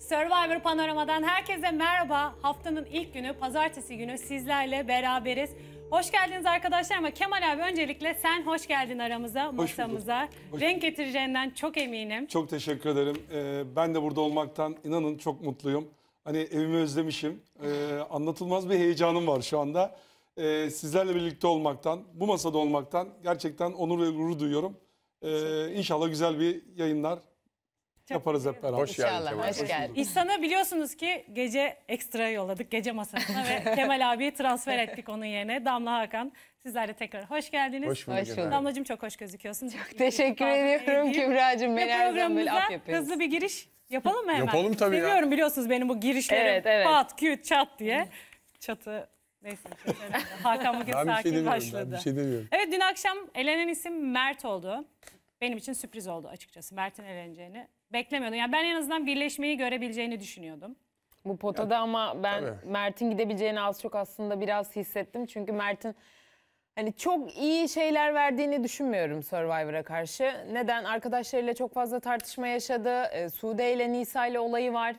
Survivor Panorama'dan herkese merhaba. Haftanın ilk günü, pazartesi günü sizlerle beraberiz. Hoş geldiniz arkadaşlar ama Kemal abi öncelikle sen hoş geldin aramıza, masamıza. Renk getireceğinden çok eminim. Çok teşekkür ederim. Ee, ben de burada olmaktan inanın çok mutluyum. Hani evimi özlemişim. Ee, anlatılmaz bir heyecanım var şu anda. Ee, sizlerle birlikte olmaktan, bu masada olmaktan gerçekten onur ve gurur duyuyorum. Ee, inşallah güzel bir yayınlar Yaparız hep beraber. Hoş geldin Kemal. hoş geldin. İhsan'a biliyorsunuz ki gece ekstra yolladık gece masasına ve Kemal abiyi transfer ettik onun yerine. Damla Hakan sizler tekrar hoş geldiniz. Hoş bulduk. Hoş bulduk. Damlacığım çok hoş gözüküyorsun. Çok Teşekkür ediyorum Kübra'cığım. Beni her Programımıza hızlı bir giriş yapalım mı hemen? Yapalım tabii ya. biliyorsunuz benim bu girişlerim. Evet, evet. Pat, küt, çat diye. Çatı Neyse. Hakan bugün Ben bir şey sakin Ben başladı. bir şey Evet dün akşam elenen isim Mert oldu. Benim için sürpriz oldu açıkçası Mert'in eleneceğini Beklemiyordum. Yani ben en azından birleşmeyi görebileceğini düşünüyordum. Bu potada ama ben Mert'in gidebileceğini az çok aslında biraz hissettim. Çünkü Mert'in hani çok iyi şeyler verdiğini düşünmüyorum Survivor'a karşı. Neden? Arkadaşlarıyla çok fazla tartışma yaşadı. E, Sude ile Nisa ile olayı var.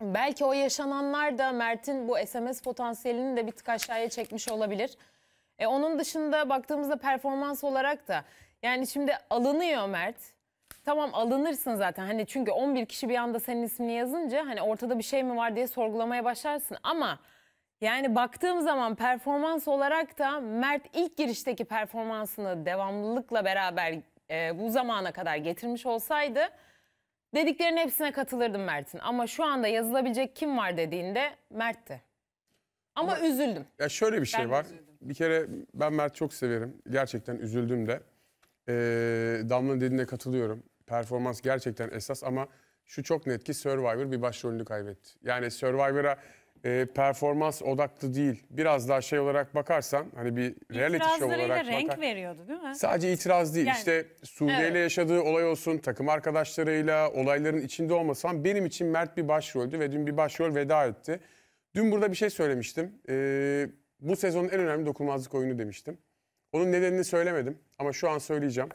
Belki o yaşananlar da Mert'in bu SMS potansiyelini de bir tık aşağıya çekmiş olabilir. E, onun dışında baktığımızda performans olarak da yani şimdi alınıyor Mert. Tamam alınırsın zaten hani çünkü 11 kişi bir anda senin ismini yazınca hani ortada bir şey mi var diye sorgulamaya başlarsın ama yani baktığım zaman performans olarak da Mert ilk girişteki performansını devamlılıkla beraber e, bu zamana kadar getirmiş olsaydı dediklerin hepsine katılırdım Mert'in. Ama şu anda yazılabilecek kim var dediğinde Mert'ti. Ama, Ama üzüldüm. Ya şöyle bir şey ben var. Üzüldüm. Bir kere ben Mert çok severim. Gerçekten üzüldüm de. Ee, Damla dediğine katılıyorum performans gerçekten esas ama şu çok net ki Survivor bir başrolünü kaybetti. Yani Survivor'a e, performans odaklı değil. Biraz daha şey olarak bakarsan hani bir reality show olarak renk bakar. veriyordu değil mi? Sadece itiraz değil. Yani, işte Suudi'yle evet. yaşadığı olay olsun, takım arkadaşlarıyla olayların içinde olmasam benim için Mert bir başroldü ve dün bir başrol veda etti. Dün burada bir şey söylemiştim. E, bu sezonun en önemli dokunmazlık oyunu demiştim. Onun nedenini söylemedim ama şu an söyleyeceğim.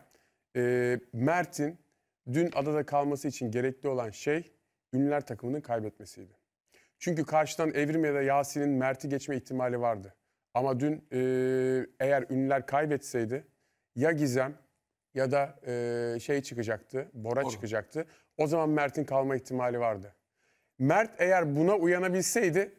E, Mert'in dün adada kalması için gerekli olan şey ünlüler takımının kaybetmesiydi. Çünkü karşıdan Evrim ya da Yasin'in Mert'i geçme ihtimali vardı. Ama dün e, eğer ünlüler kaybetseydi ya Gizem ya da e, şey çıkacaktı, Bora Olur. çıkacaktı. O zaman Mert'in kalma ihtimali vardı. Mert eğer buna uyanabilseydi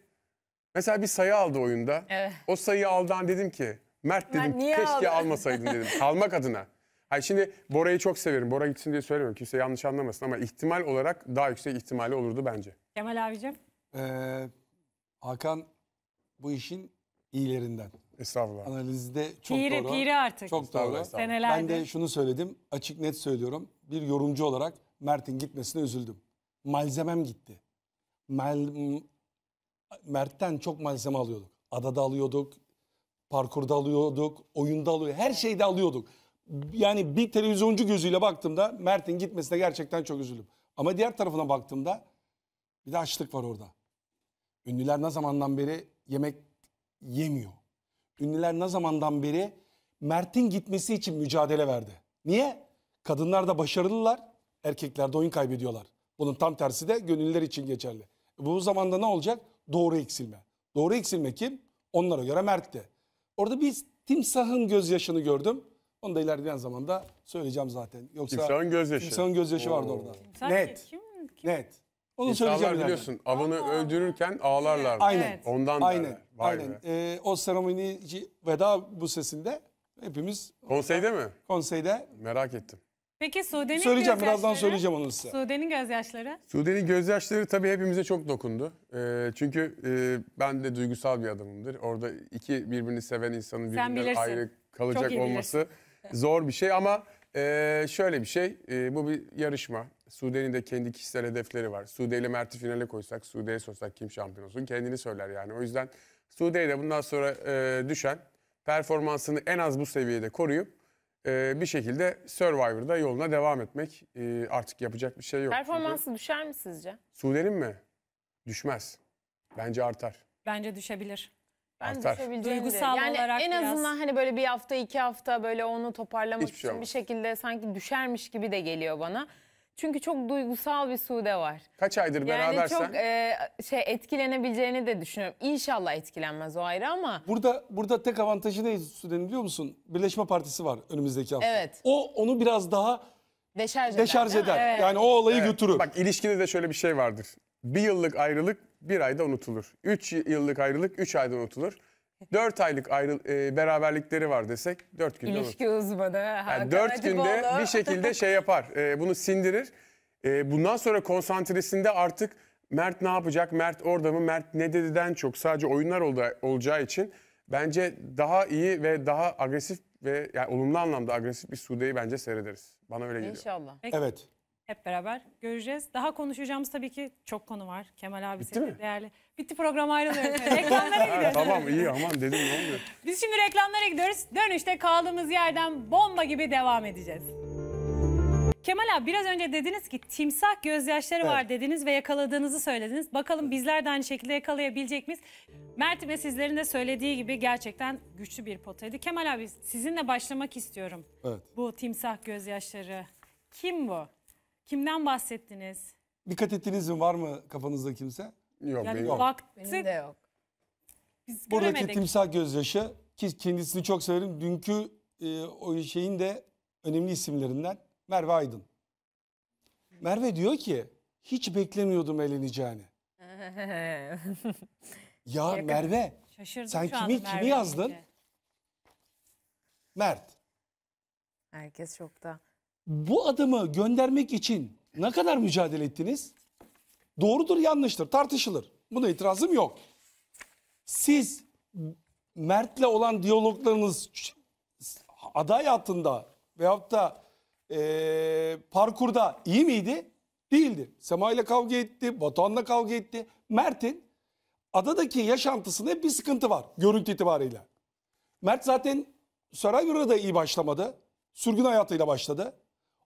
mesela bir sayı aldı oyunda. Evet. O sayıyı aldan dedim ki Mert dedim Mert keşke aldı? almasaydın dedim kalmak adına. Hayır şimdi Bora'yı çok severim. Bora gitsin diye söylemiyorum. Kimse yanlış anlamasın ama ihtimal olarak daha yüksek ihtimali olurdu bence. Kemal abicim. Ee, Hakan bu işin iyilerinden. Estağfurullah. Analizde çok piri, doğru. Piri artık. Çok doğru. Senelerde. Ben de şunu söyledim. Açık net söylüyorum. Bir yorumcu olarak Mert'in gitmesine üzüldüm. Malzemem gitti. Mal, Mert'ten çok malzeme alıyorduk. Adada alıyorduk. Parkurda alıyorduk. Oyunda alıyorduk. Her şeyde alıyorduk yani bir televizyoncu gözüyle baktığımda Mert'in gitmesine gerçekten çok üzüldüm. Ama diğer tarafına baktığımda bir de açlık var orada. Ünlüler ne zamandan beri yemek yemiyor. Ünlüler ne zamandan beri Mert'in gitmesi için mücadele verdi. Niye? Kadınlar da başarılılar, erkekler de oyun kaybediyorlar. Bunun tam tersi de gönüller için geçerli. Bu zamanda ne olacak? Doğru eksilme. Doğru eksilme kim? Onlara göre Mert'ti. Orada bir timsahın gözyaşını gördüm. Onu da ilerleyen zamanda söyleyeceğim zaten. Yoksa İnsanın gözyaşı. İnsanın gözyaşı vardı orada. İnsan Net. Kim, kim? Net. Onu söyleyeceğim İnsanlar ileride. biliyorsun avını öldürürken ağlarlar. Aynen. Evet. Ondan Aynen. da. Vay Aynen. be. Ee, o seremonici veda bu sesinde hepimiz Konseyde mi? konseyde Merak ettim. Peki Sude'nin söyleyeceğim gözyaşları? birazdan söyleyeceğim onu size. Sude'nin gözyaşları. Sude'nin gözyaşları tabii hepimize çok dokundu. Ee, çünkü e, ben de duygusal bir adamımdır. Orada iki birbirini seven insanın birbirine ayrı kalacak Çok iyi zor bir şey ama e, şöyle bir şey. E, bu bir yarışma. Sude'nin de kendi kişisel hedefleri var. Sude ile Mert'i finale koysak, Sude'ye sorsak kim şampiyon olsun kendini söyler yani. O yüzden Sude'ye de bundan sonra e, düşen performansını en az bu seviyede koruyup e, bir şekilde Survivor'da yoluna devam etmek e, artık yapacak bir şey yok. Performansı Çünkü düşer mi sizce? Sude'nin mi? Düşmez. Bence artar. Bence düşebilir. Ben artar. Duygusal Yani olarak en biraz- azından hani böyle bir hafta iki hafta böyle onu toparlamak Hiçbir şey için bir şekilde sanki düşermiş gibi de geliyor bana. Çünkü çok duygusal bir Sude var. Kaç aydır Yani berabersen çok e, şey etkilenebileceğini de düşünüyorum. İnşallah etkilenmez o ayrı ama Burada burada tek avantajı ne Süren'in biliyor musun? Birleşme Partisi var önümüzdeki hafta. Evet. O onu biraz daha deşarj eder. deşarj eder. Evet. Yani o olayı Evet. götürür. Bak ilişkide de şöyle bir şey vardır. Bir yıllık ayrılık bir ayda unutulur. Üç yıllık ayrılık üç ayda unutulur. Dört aylık ayrı, e, beraberlikleri var desek dört günde unutulur. İlişki uzmanı Hakan yani 4 günde bir şekilde şey yapar. E, bunu sindirir. E, bundan sonra konsantresinde artık Mert ne yapacak? Mert orada mı? Mert ne dediden çok sadece oyunlar oldu, olacağı için bence daha iyi ve daha agresif ve yani olumlu anlamda agresif bir Sude'yi bence seyrederiz. Bana öyle geliyor. İnşallah. Evet. Hep beraber göreceğiz. Daha konuşacağımız tabii ki çok konu var. Kemal abi Bitti mi? değerli. Bitti program ayrılıyorum. reklamlara gidiyoruz. tamam iyi aman dedim ne olmuyor. Biz şimdi reklamlara gidiyoruz. Dönüşte kaldığımız yerden bomba gibi devam edeceğiz. Kemal abi biraz önce dediniz ki timsah gözyaşları evet. var dediniz ve yakaladığınızı söylediniz. Bakalım bizler de aynı şekilde yakalayabilecek miyiz? Mert'in ve sizlerin de söylediği gibi gerçekten güçlü bir potaydı. Kemal abi sizinle başlamak istiyorum. Evet. Bu timsah gözyaşları. Kim bu? Kimden bahsettiniz? Dikkat ettiniz mi? Var mı kafanızda kimse? Yok yani benim yok. Vakti. benim de yok. Biz Buradaki göremedik. timsah gözyaşı ki kendisini çok severim. Dünkü e, o şeyin de önemli isimlerinden Merve Aydın. Merve diyor ki hiç beklemiyordum eğleneceğini. ya Yakın. Merve Şaşırdım sen kimi anda, kimi yazdın? Önce. Mert. Herkes çok da bu adımı göndermek için ne kadar mücadele ettiniz? Doğrudur yanlıştır tartışılır. Buna itirazım yok. Siz Mert'le olan diyaloglarınız aday altında veyahut da e, parkurda iyi miydi? Değildi. Sema ile kavga etti, Batuhan'la kavga etti. Mert'in adadaki yaşantısında bir sıkıntı var görüntü itibariyle. Mert zaten Sarayur'a da iyi başlamadı. Sürgün hayatıyla başladı.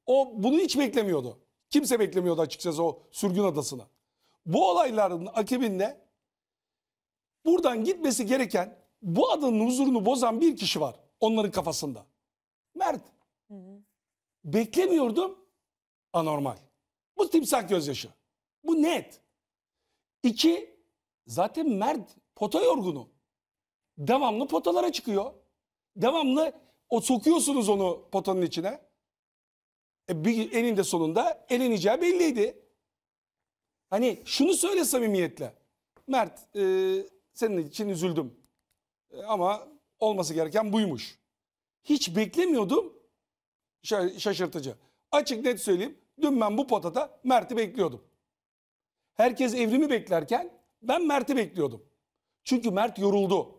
O bunu hiç beklemiyordu. Kimse beklemiyordu açıkçası o sürgün adasını. Bu olayların akibinde buradan gitmesi gereken bu adanın huzurunu bozan bir kişi var onların kafasında. Mert. Hı hı. Beklemiyordum. Anormal. Bu timsah gözyaşı. Bu net. İki, zaten Mert pota yorgunu. Devamlı potalara çıkıyor. Devamlı o sokuyorsunuz onu potanın içine. E bir eninde sonunda eleneceği belliydi. Hani şunu söyle samimiyetle. Mert e, senin için üzüldüm. E, ama olması gereken buymuş. Hiç beklemiyordum. Şaşırtıcı. Açık net söyleyeyim. Dün ben bu potata Mert'i bekliyordum. Herkes evrimi beklerken ben Mert'i bekliyordum. Çünkü Mert yoruldu.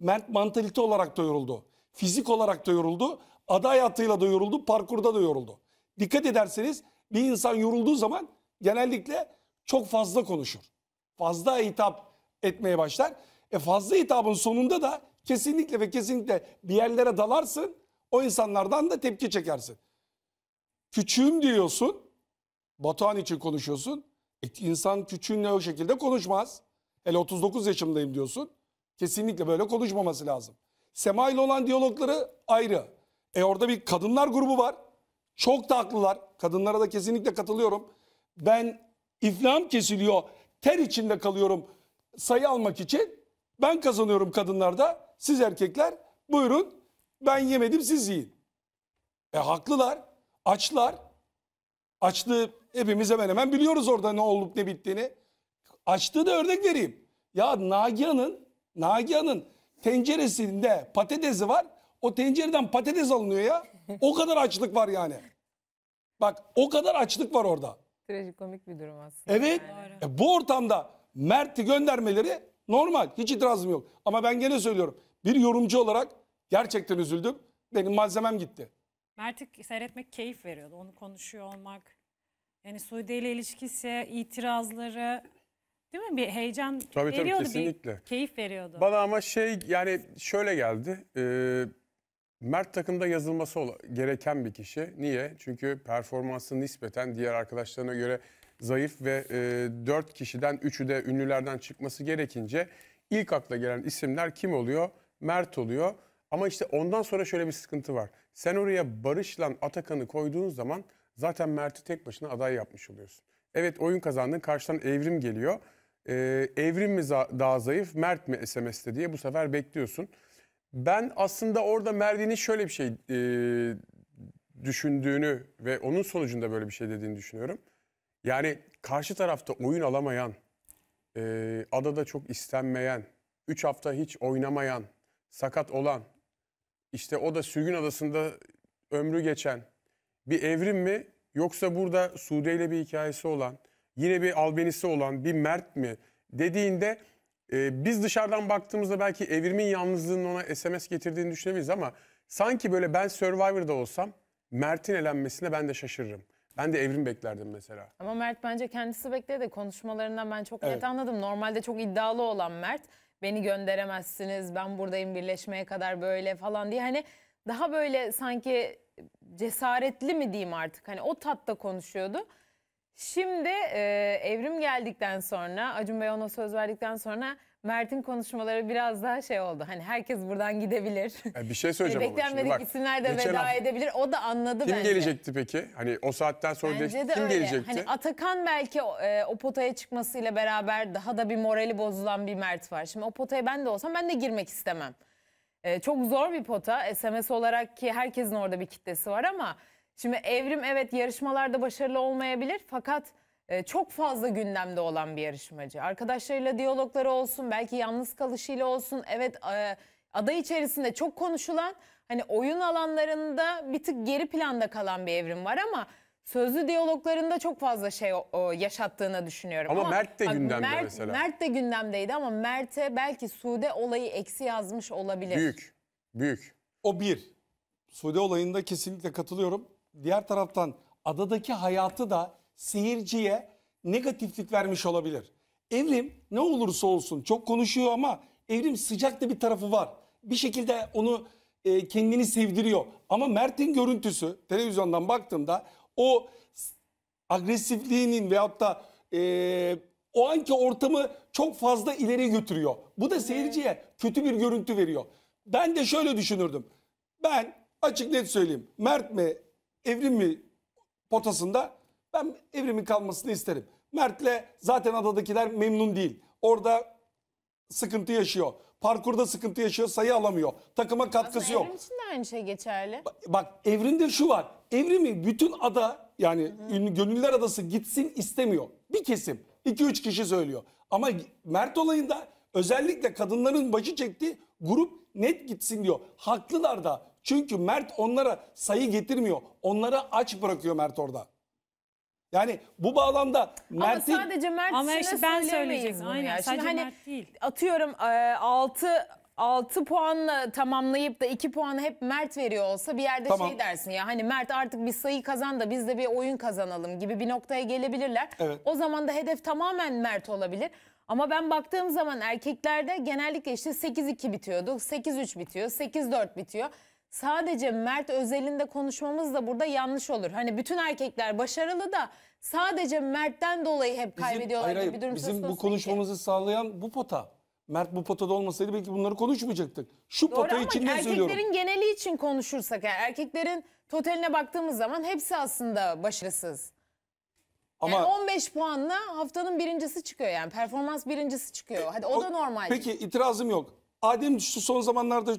Mert mantalite olarak da yoruldu. Fizik olarak da yoruldu. Aday hayatıyla da yoruldu. Parkurda da yoruldu dikkat ederseniz bir insan yorulduğu zaman genellikle çok fazla konuşur. Fazla hitap etmeye başlar. E fazla hitabın sonunda da kesinlikle ve kesinlikle bir yerlere dalarsın. O insanlardan da tepki çekersin. Küçüğüm diyorsun. Batuhan için konuşuyorsun. E, insan küçüğünle o şekilde konuşmaz. Hele 39 yaşındayım diyorsun. Kesinlikle böyle konuşmaması lazım. Sema ile olan diyalogları ayrı. E orada bir kadınlar grubu var. Çok da haklılar. Kadınlara da kesinlikle katılıyorum. Ben iflam kesiliyor. Ter içinde kalıyorum sayı almak için. Ben kazanıyorum kadınlarda. Siz erkekler buyurun ben yemedim siz yiyin. E haklılar. Açlar. Açlığı hepimiz hemen hemen biliyoruz orada ne olup ne bittiğini. Açlığı da örnek vereyim. Ya Nagihan'ın Nagihan'ın tenceresinde patatesi var. O tencereden patates alınıyor ya. O kadar açlık var yani. Bak o kadar açlık var orada. Trajikomik bir durum aslında. Evet. E, bu ortamda Mert'i göndermeleri normal. Hiç itirazım yok. Ama ben gene söylüyorum. Bir yorumcu olarak gerçekten üzüldüm. Benim malzemem gitti. Mert'i seyretmek keyif veriyordu. Onu konuşuyor olmak. Yani Suudi ile ilişkisi, itirazları değil mi? Bir heyecan Tabii tabii veriyordu. Bir keyif veriyordu. Bana ama şey yani şöyle geldi. Ee, Mert takımda yazılması gereken bir kişi. Niye? Çünkü performansı nispeten diğer arkadaşlarına göre zayıf ve e, 4 kişiden 3'ü de ünlülerden çıkması gerekince ilk akla gelen isimler kim oluyor? Mert oluyor. Ama işte ondan sonra şöyle bir sıkıntı var. Sen oraya Barış'la Atakan'ı koyduğun zaman zaten Mert'i tek başına aday yapmış oluyorsun. Evet oyun kazandın karşıdan evrim geliyor. Ee, evrim mi daha zayıf Mert mi SMS'te diye bu sefer bekliyorsun. Ben aslında orada Merdi'nin şöyle bir şey e, düşündüğünü ve onun sonucunda böyle bir şey dediğini düşünüyorum. Yani karşı tarafta oyun alamayan, e, adada çok istenmeyen, 3 hafta hiç oynamayan, sakat olan, işte o da sürgün adasında ömrü geçen bir evrim mi? Yoksa burada Sude ile bir hikayesi olan, yine bir albenisi olan bir Mert mi? Dediğinde ee, biz dışarıdan baktığımızda belki evrimin yalnızlığının ona SMS getirdiğini düşünemeyiz ama sanki böyle ben Survivor'da olsam Mert'in elenmesine ben de şaşırırım. Ben de evrim beklerdim mesela. Ama Mert bence kendisi bekledi. Konuşmalarından ben çok Evet. anladım. Normalde çok iddialı olan Mert beni gönderemezsiniz ben buradayım birleşmeye kadar böyle falan diye hani daha böyle sanki cesaretli mi diyeyim artık hani o tatta konuşuyordu. Şimdi e, evrim geldikten sonra Acun Bey ona söz verdikten sonra Mert'in konuşmaları biraz daha şey oldu. Hani herkes buradan gidebilir. Yani e, bir şey söyleyeceğim hani Beklenmedik bak. isimler de veda hafta- edebilir. O da anladı Kim bence. gelecekti peki? Hani o saatten sonra Bence de kim öyle. gelecekti? Hani Atakan belki o, e, o potaya çıkmasıyla beraber daha da bir morali bozulan bir Mert var. Şimdi o potaya ben de olsam ben de girmek istemem. E, çok zor bir pota. SMS olarak ki herkesin orada bir kitlesi var ama Şimdi Evrim evet yarışmalarda başarılı olmayabilir fakat e, çok fazla gündemde olan bir yarışmacı. Arkadaşlarıyla diyalogları olsun, belki yalnız kalışıyla olsun. Evet e, aday içerisinde çok konuşulan hani oyun alanlarında bir tık geri planda kalan bir Evrim var ama sözlü diyaloglarında çok fazla şey o, yaşattığını düşünüyorum. Ama, ama Mert de gündemde Mert, mesela. Mert de gündemdeydi ama Mert'e belki Sude olayı eksi yazmış olabilir. Büyük, büyük. O bir. Sude olayında kesinlikle katılıyorum diğer taraftan adadaki hayatı da seyirciye negatiflik vermiş olabilir. Evrim ne olursa olsun çok konuşuyor ama Evrim sıcak da bir tarafı var. Bir şekilde onu e, kendini sevdiriyor. Ama Mert'in görüntüsü televizyondan baktığımda o agresifliğinin veyahut da e, o anki ortamı çok fazla ileri götürüyor. Bu da seyirciye kötü bir görüntü veriyor. Ben de şöyle düşünürdüm. Ben açık net söyleyeyim. Mert mi Evrimi potasında ben Evrim'in kalmasını isterim. Mert'le zaten adadakiler memnun değil. Orada sıkıntı yaşıyor. Parkurda sıkıntı yaşıyor, sayı alamıyor. Takıma katkısı Aslında yok. Evrim için de aynı şey geçerli. Bak, bak Evrim'de şu var. Evrim'i bütün ada yani ünlü Gönüller Adası gitsin istemiyor. Bir kesim. 2-3 kişi söylüyor. Ama Mert olayında özellikle kadınların başı çektiği grup net gitsin diyor. Haklılar da çünkü Mert onlara sayı getirmiyor. Onlara aç bırakıyor Mert orada. Yani bu bağlamda Mert'in... Ama sadece Mert Ama işte ben söyleyeceğim. Bunu Aynen, ya. Şimdi sadece hani Mert değil. Atıyorum 6 e, 6 puanla tamamlayıp da 2 puanı hep Mert veriyor olsa bir yerde şey tamam. şey dersin ya hani Mert artık bir sayı kazan da biz de bir oyun kazanalım gibi bir noktaya gelebilirler. Evet. O zaman da hedef tamamen Mert olabilir. Ama ben baktığım zaman erkeklerde genellikle işte 8-2 bitiyordu, 8-3 bitiyor, 8-4 bitiyor sadece Mert özelinde konuşmamız da burada yanlış olur. Hani bütün erkekler başarılı da sadece Mert'ten dolayı hep kaybediyorlar hayır, gibi bir durum hayır, Bizim bu konuşmamızı ki. sağlayan bu pota. Mert bu potada olmasaydı belki bunları konuşmayacaktık. Şu Doğru pota için ne söylüyorum? Erkeklerin geneli için konuşursak yani erkeklerin totaline baktığımız zaman hepsi aslında başarısız. Ama yani 15 puanla haftanın birincisi çıkıyor yani performans birincisi çıkıyor. Hadi o, o da normal. Peki itirazım yok. Adem şu son zamanlarda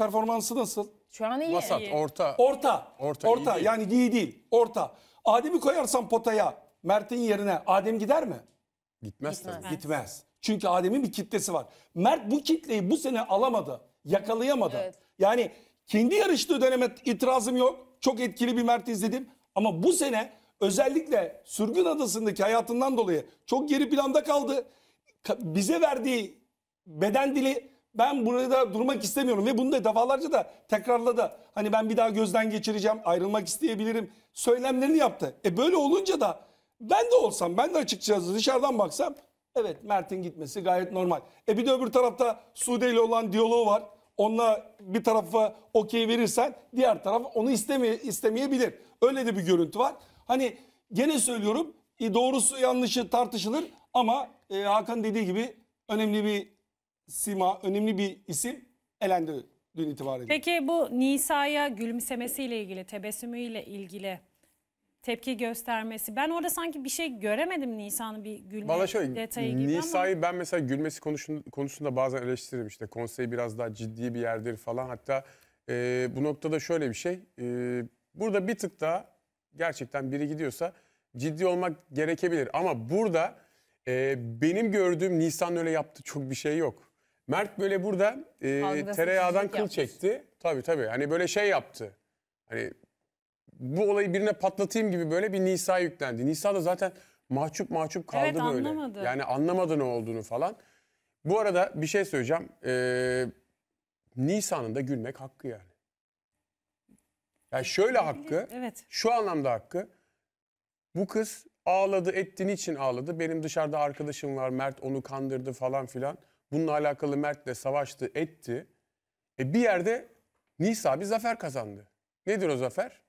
performansı nasıl? Şu an iyi. Vasat, iyi. orta. Orta. Orta, orta iyi yani iyi değil. Orta. Adem'i koyarsan potaya Mert'in yerine Adem gider mi? Gitmez, Gitmez. tabii. Gitmez. Çünkü Adem'in bir kitlesi var. Mert bu kitleyi bu sene alamadı. Yakalayamadı. Evet. Yani kendi yarıştığı döneme itirazım yok. Çok etkili bir Mert izledim. Ama bu sene özellikle Sürgün Adası'ndaki hayatından dolayı çok geri planda kaldı. Bize verdiği beden dili ben burada durmak istemiyorum ve bunu da defalarca da tekrarladı. Hani ben bir daha gözden geçireceğim, ayrılmak isteyebilirim söylemlerini yaptı. E böyle olunca da ben de olsam, ben de açıkçası dışarıdan baksam evet Mert'in gitmesi gayet normal. E bir de öbür tarafta Sude ile olan diyaloğu var. Onunla bir tarafa okey verirsen diğer taraf onu isteme, istemeyebilir. Öyle de bir görüntü var. Hani gene söylüyorum e, doğrusu yanlışı tartışılır ama e, Hakan dediği gibi önemli bir sima, önemli bir isim elendi dün itibariyle. Peki bu Nisa'ya gülümsemesiyle ilgili, tebessümüyle ilgili tepki göstermesi. Ben orada sanki bir şey göremedim Nisa'nın bir gülme Vallahi şöyle, detayı gibi Nisa'yı ama... ben mesela gülmesi konusunda, bazen eleştiririm işte. Konsey biraz daha ciddi bir yerdir falan. Hatta e, bu noktada şöyle bir şey. E, burada bir tık daha gerçekten biri gidiyorsa ciddi olmak gerekebilir. Ama burada e, benim gördüğüm Nisan'ın öyle yaptığı çok bir şey yok. Mert böyle burada e, tereyağdan kıl yapmış. çekti. Tabii tabii. Hani böyle şey yaptı. Hani bu olayı birine patlatayım gibi böyle bir Nisa yüklendi. Nisa da zaten mahcup mahcup kaldı Evet, böyle. anlamadı. Yani anlamadı ne olduğunu falan. Bu arada bir şey söyleyeceğim. Ee, Nisa'nın da gülmek hakkı yani. Yani şöyle hakkı, Evet. şu anlamda hakkı. Bu kız ağladı, ettiğin için ağladı. Benim dışarıda arkadaşım var, Mert onu kandırdı falan filan. Bununla alakalı Mert de savaştı, etti. E bir yerde Nisa bir zafer kazandı. Nedir o zafer?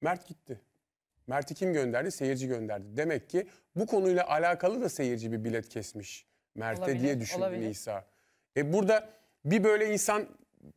Mert gitti. Mert'i kim gönderdi? Seyirci gönderdi. Demek ki bu konuyla alakalı da seyirci bir bilet kesmiş Mert'e diye düşündü olabilir. Nisa. E burada bir böyle insan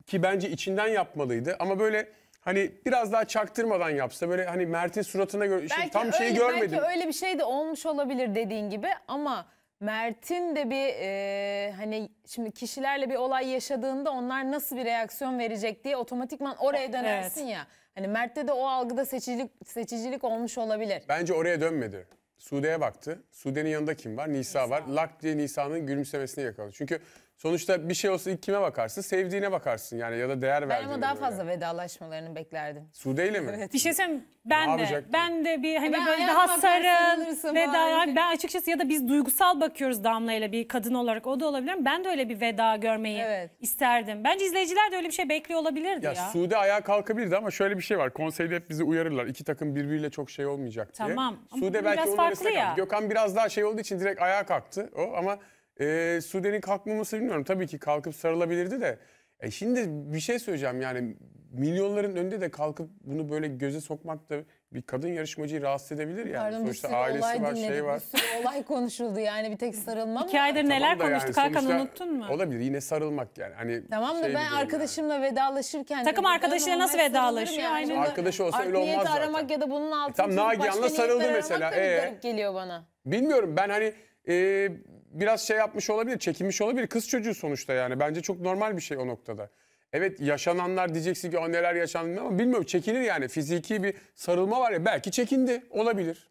ki bence içinden yapmalıydı ama böyle hani biraz daha çaktırmadan yapsa böyle hani Mert'in suratına göre şey, belki tam öyle, şeyi görmedim. Belki öyle bir şey de olmuş olabilir dediğin gibi ama Mert'in de bir e, hani şimdi kişilerle bir olay yaşadığında onlar nasıl bir reaksiyon verecek diye otomatikman oraya dönersin ya. Hani Mert'te de o algıda seçicilik seçicilik olmuş olabilir. Bence oraya dönmedi. Sude'ye baktı. Sude'nin yanında kim var? Nisa, var. Lak diye Nisa'nın gülümsemesine yakaladı. Çünkü Sonuçta bir şey olsa ilk kime bakarsın? Sevdiğine bakarsın yani ya da değer Ben ama daha göre. fazla vedalaşmalarını beklerdim. Sude ile mi? Evet. Bir şey söyleyeyim mi? Ne ben de yapacaktın? ben de bir hani Ben böyle daha sarın, ben veda abi. ben açıkçası ya da biz duygusal bakıyoruz damla ile bir kadın olarak o da olabilir ben de öyle bir veda görmeyi Evet. isterdim. Bence izleyiciler de öyle bir şey bekliyor olabilirdi ya. Ya, Sude ayağa kalkabilirdi ama şöyle bir şey var. Konseyde hep bizi uyarırlar. İki takım birbiriyle çok şey olmayacak diye. Tamam. Sude bu belki biraz farklı ya. kaldı. Gökhan biraz daha şey olduğu için direkt ayağa kalktı o ama e, Sude'nin kalkmaması bilmiyorum. Tabii ki kalkıp sarılabilirdi de. E şimdi bir şey söyleyeceğim yani milyonların önünde de kalkıp bunu böyle göze sokmak da bir kadın yarışmacıyı rahatsız edebilir yani. Pardon, sonuçta bir sürü ailesi olay var, şey dinledik, şey var. Bir sürü olay konuşuldu yani bir tek sarılma mı? İki aydır neler da konuştuk yani Hakan unuttun mu? Olabilir yine sarılmak yani. Hani tamam da şey ben arkadaşımla vedalaşırken... Takım arkadaşıyla nasıl vedalaşıyor? Yani. Aynen. Arkadaşı olsa öyle olmaz zaten. aramak ya da bunun e, altını... E, tam Nagihan'la sarıldı mesela. Ee, geliyor bana. Bilmiyorum ben hani... E, biraz şey yapmış olabilir, çekinmiş olabilir. Kız çocuğu sonuçta yani. Bence çok normal bir şey o noktada. Evet yaşananlar diyeceksin ki o neler yaşandı ama bilmiyorum çekinir yani. Fiziki bir sarılma var ya belki çekindi olabilir.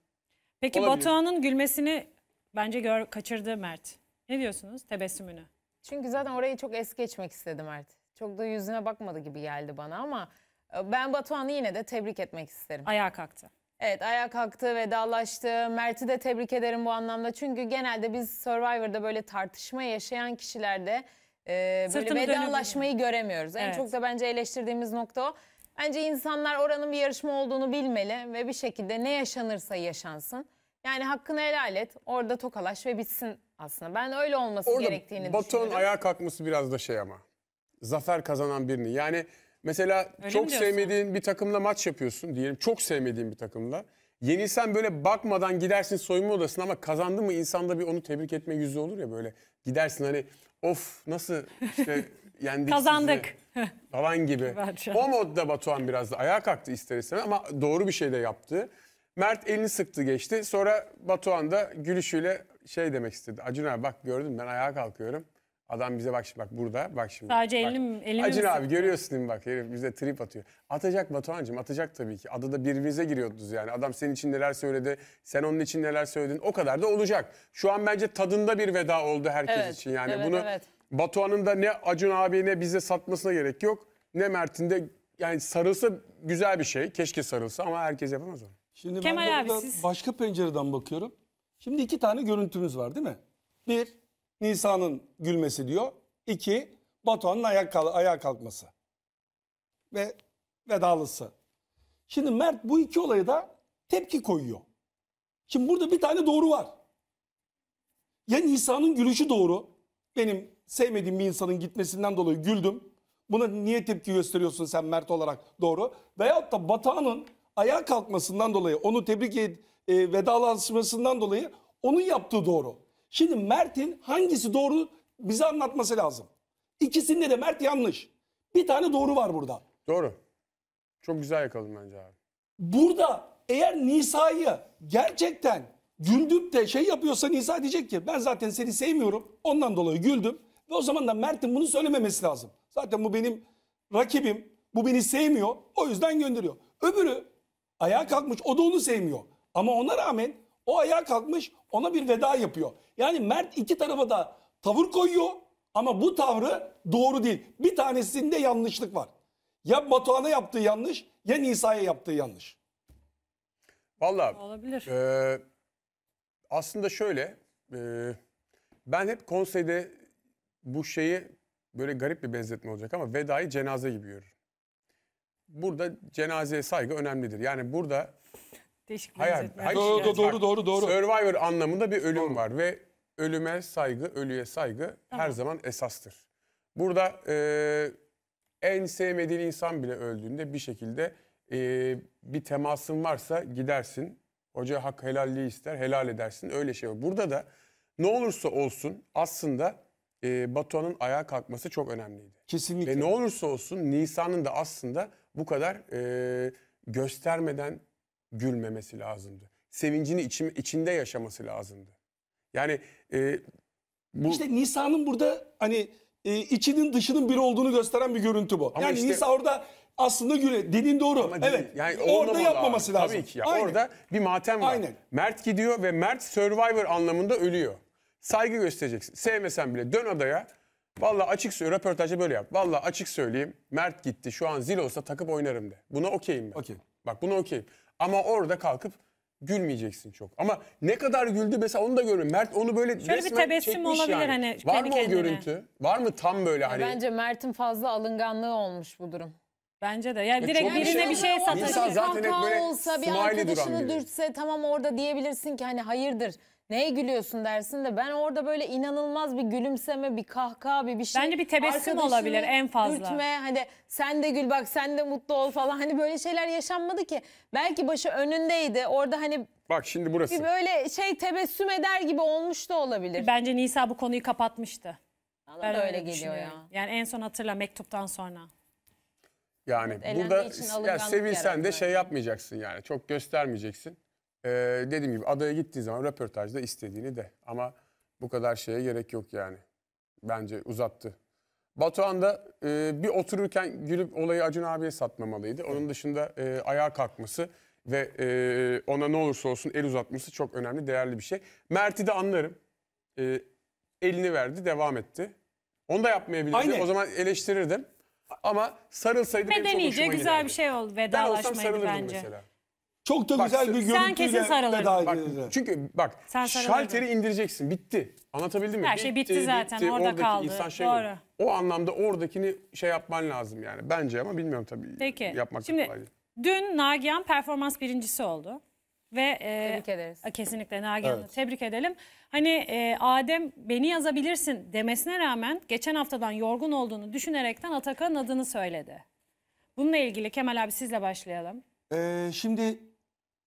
Peki Batuhan'ın gülmesini bence gör, kaçırdı Mert. Ne diyorsunuz tebessümünü? Çünkü zaten orayı çok es geçmek istedim Mert. Çok da yüzüne bakmadı gibi geldi bana ama e, ben Batuhan'ı yine de tebrik etmek isterim. Ayağa kalktı. Evet ayağa kalktı, vedalaştı. Mert'i de tebrik ederim bu anlamda. Çünkü genelde biz Survivor'da böyle tartışma yaşayan kişilerde e, böyle vedalaşmayı dönüyorum. göremiyoruz. En çok da bence eleştirdiğimiz nokta o. Bence insanlar oranın bir yarışma olduğunu bilmeli ve bir şekilde ne yaşanırsa yaşansın. Yani hakkını helal et. Orada tokalaş ve bitsin aslında. Ben öyle olması Orada gerektiğini Batu'nun düşünüyorum. Batu'nun ayağa kalkması biraz da şey ama. Zafer kazanan birini. Yani Mesela Öyle çok sevmediğin bir takımla maç yapıyorsun diyelim. Çok sevmediğin bir takımla. Yenilsen böyle bakmadan gidersin soyunma odasına ama kazandı mı insanda bir onu tebrik etme yüzü olur ya böyle. Gidersin hani of nasıl işte yendik Kazandık. falan gibi. o modda Batuhan biraz da ayağa kalktı ister istemez ama doğru bir şey de yaptı. Mert elini sıktı geçti. Sonra Batuhan da gülüşüyle şey demek istedi. Acun bak gördün ben ayağa kalkıyorum. Adam bize bak şimdi bak burada bak şimdi. Sadece bak. elim elimi Acun abi görüyorsun değil mi bak herif bize trip atıyor. Atacak Batuhan'cığım atacak tabii ki. Adada birbirimize giriyordunuz yani. Adam senin için neler söyledi, sen onun için neler söyledin o kadar da olacak. Şu an bence tadında bir veda oldu herkes Evet, için yani. evet, Bunu evet. Batuhan'ın da ne Acun abi ne bize satmasına gerek yok. Ne Mert'in de yani sarılsa güzel bir şey. Keşke sarılsa ama herkes yapamaz onu. Şimdi Kemal ben de abi siz- başka pencereden bakıyorum. Şimdi iki tane görüntümüz var değil mi? Bir, Nisa'nın gülmesi diyor. İki, Batuhan'ın ayak kal ayağa kalkması. Ve vedalısı. Şimdi Mert bu iki olayı da tepki koyuyor. Şimdi burada bir tane doğru var. Ya Nisa'nın gülüşü doğru. Benim sevmediğim bir insanın gitmesinden dolayı güldüm. Buna niye tepki gösteriyorsun sen Mert olarak doğru. Veyahut da Batuhan'ın ayağa kalkmasından dolayı onu tebrik ed, e, vedalaşmasından dolayı onun yaptığı doğru. Şimdi Mert'in hangisi doğru bize anlatması lazım. İkisinde de Mert yanlış. Bir tane doğru var burada. Doğru. Çok güzel yakaladın bence abi. Burada eğer Nisa'yı gerçekten güldüp de şey yapıyorsa Nisa diyecek ki ben zaten seni sevmiyorum. Ondan dolayı güldüm. Ve o zaman da Mert'in bunu söylememesi lazım. Zaten bu benim rakibim. Bu beni sevmiyor. O yüzden gönderiyor. Öbürü ayağa kalkmış o da onu sevmiyor. Ama ona rağmen o ayağa kalkmış ona bir veda yapıyor. Yani Mert iki tarafa da tavır koyuyor ama bu tavrı doğru değil. Bir tanesinde yanlışlık var. Ya Batuhan'a yaptığı yanlış ya Nisa'ya yaptığı yanlış. Valla olabilir. E, aslında şöyle e, ben hep konseyde bu şeyi böyle garip bir benzetme olacak ama vedayı cenaze gibi görürüm. Burada cenazeye saygı önemlidir. Yani burada Değişik bir Hayır, benzetme. Doğru, doğru, doğru, doğru. Survivor anlamında bir ölüm var ve ölüme saygı, ölüye saygı her zaman esastır. Burada e, en sevmediğin insan bile öldüğünde bir şekilde e, bir temasın varsa gidersin. Hoca hak helalliği ister, helal edersin. Öyle şey var. Burada da ne olursa olsun aslında e, Batuhan'ın ayağa kalkması çok önemliydi. Kesinlikle. Ve ne olursa olsun Nisan'ın da aslında bu kadar e, göstermeden gülmemesi lazımdı. Sevincini içim, içinde yaşaması lazımdı. Yani e, bu... İşte Nisa'nın burada hani e, içinin dışının bir olduğunu gösteren bir görüntü bu. Ama yani işte... Nisa orada aslında güle dediğin doğru. Ama evet. Değil, yani orada yapmaması abi. lazım. Tabii ki ya. Aynen. Orada bir matem var. Aynen. Mert gidiyor ve Mert Survivor anlamında ölüyor. Saygı göstereceksin. Sevmesen bile dön adaya. Valla açık söyle röportajda böyle yap. Valla açık söyleyeyim. Mert gitti. Şu an zil olsa takıp oynarım de. Buna okeyim ben. Okey. Bak buna okeyim. Ama orada kalkıp gülmeyeceksin çok. Ama ne kadar güldü mesela onu da görüyorum. Mert onu böyle Şöyle resmen bir tebessüm çekmiş olabilir yani. hani Var mı o görüntü? Var mı tam böyle hani? Bence Mert'in fazla alınganlığı olmuş bu durum. Bence de. Yani e direkt çok birine şey bir şey olmaz. satacak. İnsan zaten hep böyle olsa bir smiley arkadaşını dürtse tamam orada diyebilirsin ki hani hayırdır. Neye gülüyorsun dersin de ben orada böyle inanılmaz bir gülümseme, bir kahkaha, bir bir şey. Bence bir tebessüm olabilir en fazla. Dürtme hani sen de gül bak sen de mutlu ol falan hani böyle şeyler yaşanmadı ki. Belki başı önündeydi orada hani Bak şimdi burası. bir böyle şey tebessüm eder gibi olmuş da olabilir. Bence Nisa bu konuyu kapatmıştı. Bana da öyle geliyor ya. Yani en son hatırla mektuptan sonra. Yani elendiği burada ya alınganlık sevilsen de şey yapmayacaksın yani. Çok göstermeyeceksin e, dediğim gibi adaya gittiği zaman röportajda istediğini de. Ama bu kadar şeye gerek yok yani. Bence uzattı. Batuhan da e, bir otururken gülüp olayı Acun abiye satmamalıydı. Onun dışında e, ayağa kalkması ve e, ona ne olursa olsun el uzatması çok önemli, değerli bir şey. Mert'i de anlarım. E, elini verdi, devam etti. Onu da yapmayabilirdi. Aynen. O zaman eleştirirdim. Ama sarılsaydı benim çok Medenice güzel giderdi. bir şey oldu. Ben olsam Vedalaşmaydı sarılırdım bence. mesela. Çok da Bak, güzel bir görüntüyle Sen kesin sarılırdın. veda edildi. çünkü bak Sen şalteri indireceksin. Bitti. Anlatabildim mi? Her şey bitti zaten, orada Oradaki kaldı. insan şey Doğru. oldu. O anlamda oradakini şey yapman lazım yani. Bence ama bilmiyorum tabii. Peki. Yapmak da Şimdi kolay değil. dün Nagihan performans birincisi oldu. Ve e, Tebrik ederiz. kesinlikle Nagihan'ı Evet. tebrik edelim. Hani e, Adem beni yazabilirsin demesine rağmen geçen haftadan yorgun olduğunu düşünerekten Atakan adını söyledi. Bununla ilgili Kemal abi sizle başlayalım. Ee, şimdi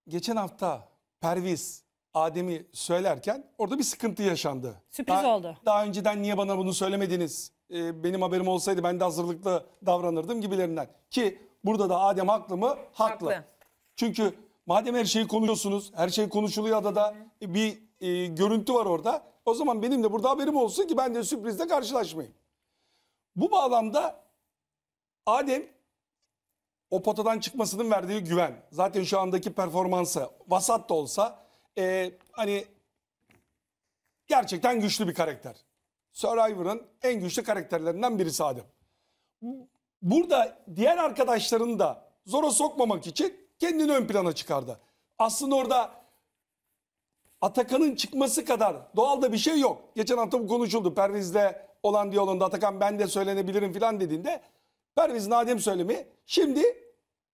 geçen hafta Perviz Adem'i söylerken orada bir sıkıntı yaşandı. Sürpriz daha, oldu. Daha önceden niye bana bunu söylemediniz? Ee, benim haberim olsaydı ben de hazırlıklı davranırdım gibilerinden. Ki burada da Adem haklı mı? Haklı. haklı. Çünkü madem her şeyi konuşuyorsunuz, her şey konuşuluyor adada Hı. E, bir e, görüntü var orada. O zaman benim de burada haberim olsun ki ben de sürprizle karşılaşmayayım. Bu bağlamda Adem o potadan çıkmasının verdiği güven. Zaten şu andaki performansı vasat da olsa e, hani gerçekten güçlü bir karakter. Survivor'ın en güçlü karakterlerinden birisi Adem. Burada diğer arkadaşlarını da zora sokmamak için kendini ön plana çıkardı. Aslında orada Atakan'ın çıkması kadar doğal da bir şey yok. Geçen hafta bu konuşuldu. Perviz'le olan diyalogunda Atakan ben de söylenebilirim falan dediğinde Perviz'in Adem söylemi şimdi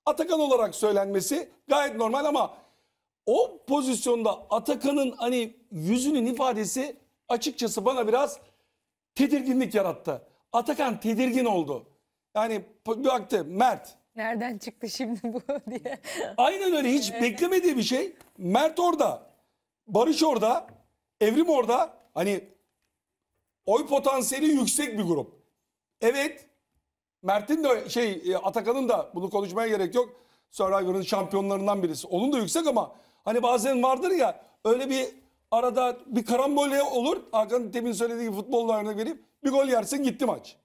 Atakan olarak söylenmesi gayet normal ama o pozisyonda Atakan'ın hani yüzünün ifadesi açıkçası bana biraz tedirginlik yarattı. Atakan tedirgin oldu. Yani baktı Mert. Nereden çıktı şimdi bu diye. Aynen öyle hiç beklemediği bir şey. Mert orada. Barış orada. Evrim orada. Hani oy potansiyeli yüksek bir grup. Evet Mert'in de şey e, Atakan'ın da bunu konuşmaya gerek yok. Survivor'ın şampiyonlarından birisi. Onun da yüksek ama hani bazen vardır ya öyle bir arada bir karambole olur. Hakan Temin söylediği gibi futbolla örnek vereyim. Bir gol yersin gitti maç.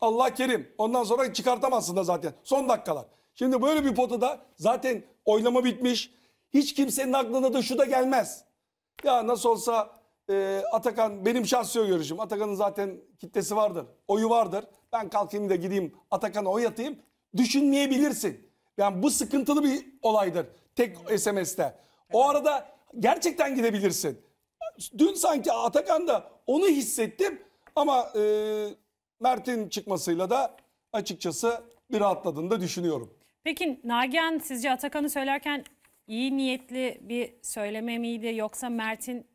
Allah kerim. Ondan sonra çıkartamazsın da zaten. Son dakikalar. Şimdi böyle bir potada zaten oylama bitmiş. Hiç kimsenin aklına da şu da gelmez. Ya nasıl olsa e, Atakan benim şahsi görüşüm. Atakan'ın zaten kitlesi vardır. Oyu vardır ben kalkayım da gideyim Atakan'a oy atayım düşünmeyebilirsin. Yani bu sıkıntılı bir olaydır tek SMS'te. O arada gerçekten gidebilirsin. Dün sanki Atakan'da onu hissettim ama e, Mert'in çıkmasıyla da açıkçası bir rahatladığını da düşünüyorum. Peki Nagihan sizce Atakan'ı söylerken iyi niyetli bir söyleme miydi yoksa Mert'in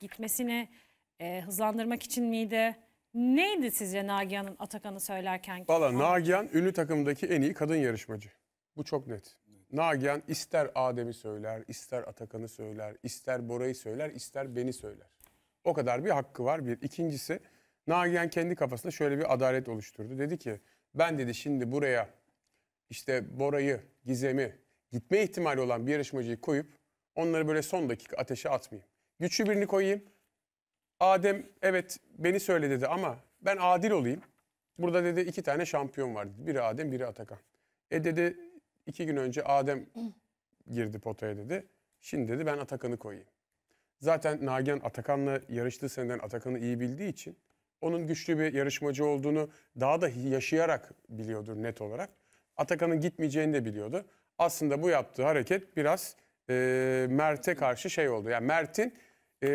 gitmesini e, hızlandırmak için miydi? Neydi sizce Nagihan'ın Atakan'ı söylerken? Valla Nagihan ünlü takımdaki en iyi kadın yarışmacı. Bu çok net. Nagihan ister Adem'i söyler, ister Atakan'ı söyler, ister Bora'yı söyler, ister beni söyler. O kadar bir hakkı var bir. İkincisi Nagihan kendi kafasında şöyle bir adalet oluşturdu. Dedi ki ben dedi şimdi buraya işte Bora'yı, Gizem'i gitme ihtimali olan bir yarışmacıyı koyup onları böyle son dakika ateşe atmayayım. Güçlü birini koyayım Adem evet beni söyle dedi ama ben adil olayım. Burada dedi iki tane şampiyon var. Dedi. Biri Adem biri Atakan. E dedi iki gün önce Adem girdi potaya dedi. Şimdi dedi ben Atakan'ı koyayım. Zaten Nagihan Atakan'la yarıştığı seneden Atakan'ı iyi bildiği için onun güçlü bir yarışmacı olduğunu daha da yaşayarak biliyordur net olarak. Atakan'ın gitmeyeceğini de biliyordu. Aslında bu yaptığı hareket biraz e, Mert'e karşı şey oldu. Yani Mert'in e,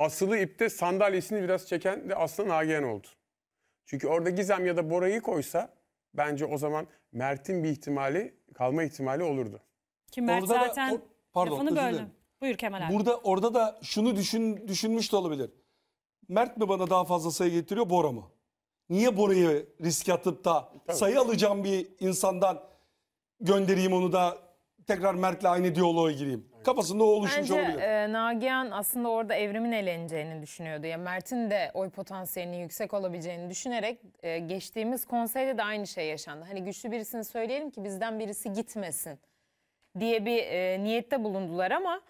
Asılı ipte sandalyesini biraz çeken de aslında Nagihan oldu. Çünkü orada Gizem ya da Bora'yı koysa bence o zaman Mert'in bir ihtimali kalma ihtimali olurdu. Ki Mert orada zaten da, o, pardon, lafını böldüm. Buyur Kemal abi. Burada, orada da şunu düşün, düşünmüş de olabilir. Mert mi bana daha fazla sayı getiriyor Bora mı? Niye Bora'yı riske atıp da Tabii. sayı alacağım bir insandan göndereyim onu da tekrar Mert'le aynı diyaloğa gireyim kafasında o oluşmuş Bence oluyor. e, Nagihan aslında orada evrimin eleneceğini düşünüyordu. Ya Mert'in de oy potansiyelinin yüksek olabileceğini düşünerek e, geçtiğimiz konseyde de aynı şey yaşandı. Hani güçlü birisini söyleyelim ki bizden birisi gitmesin diye bir e, niyette bulundular ama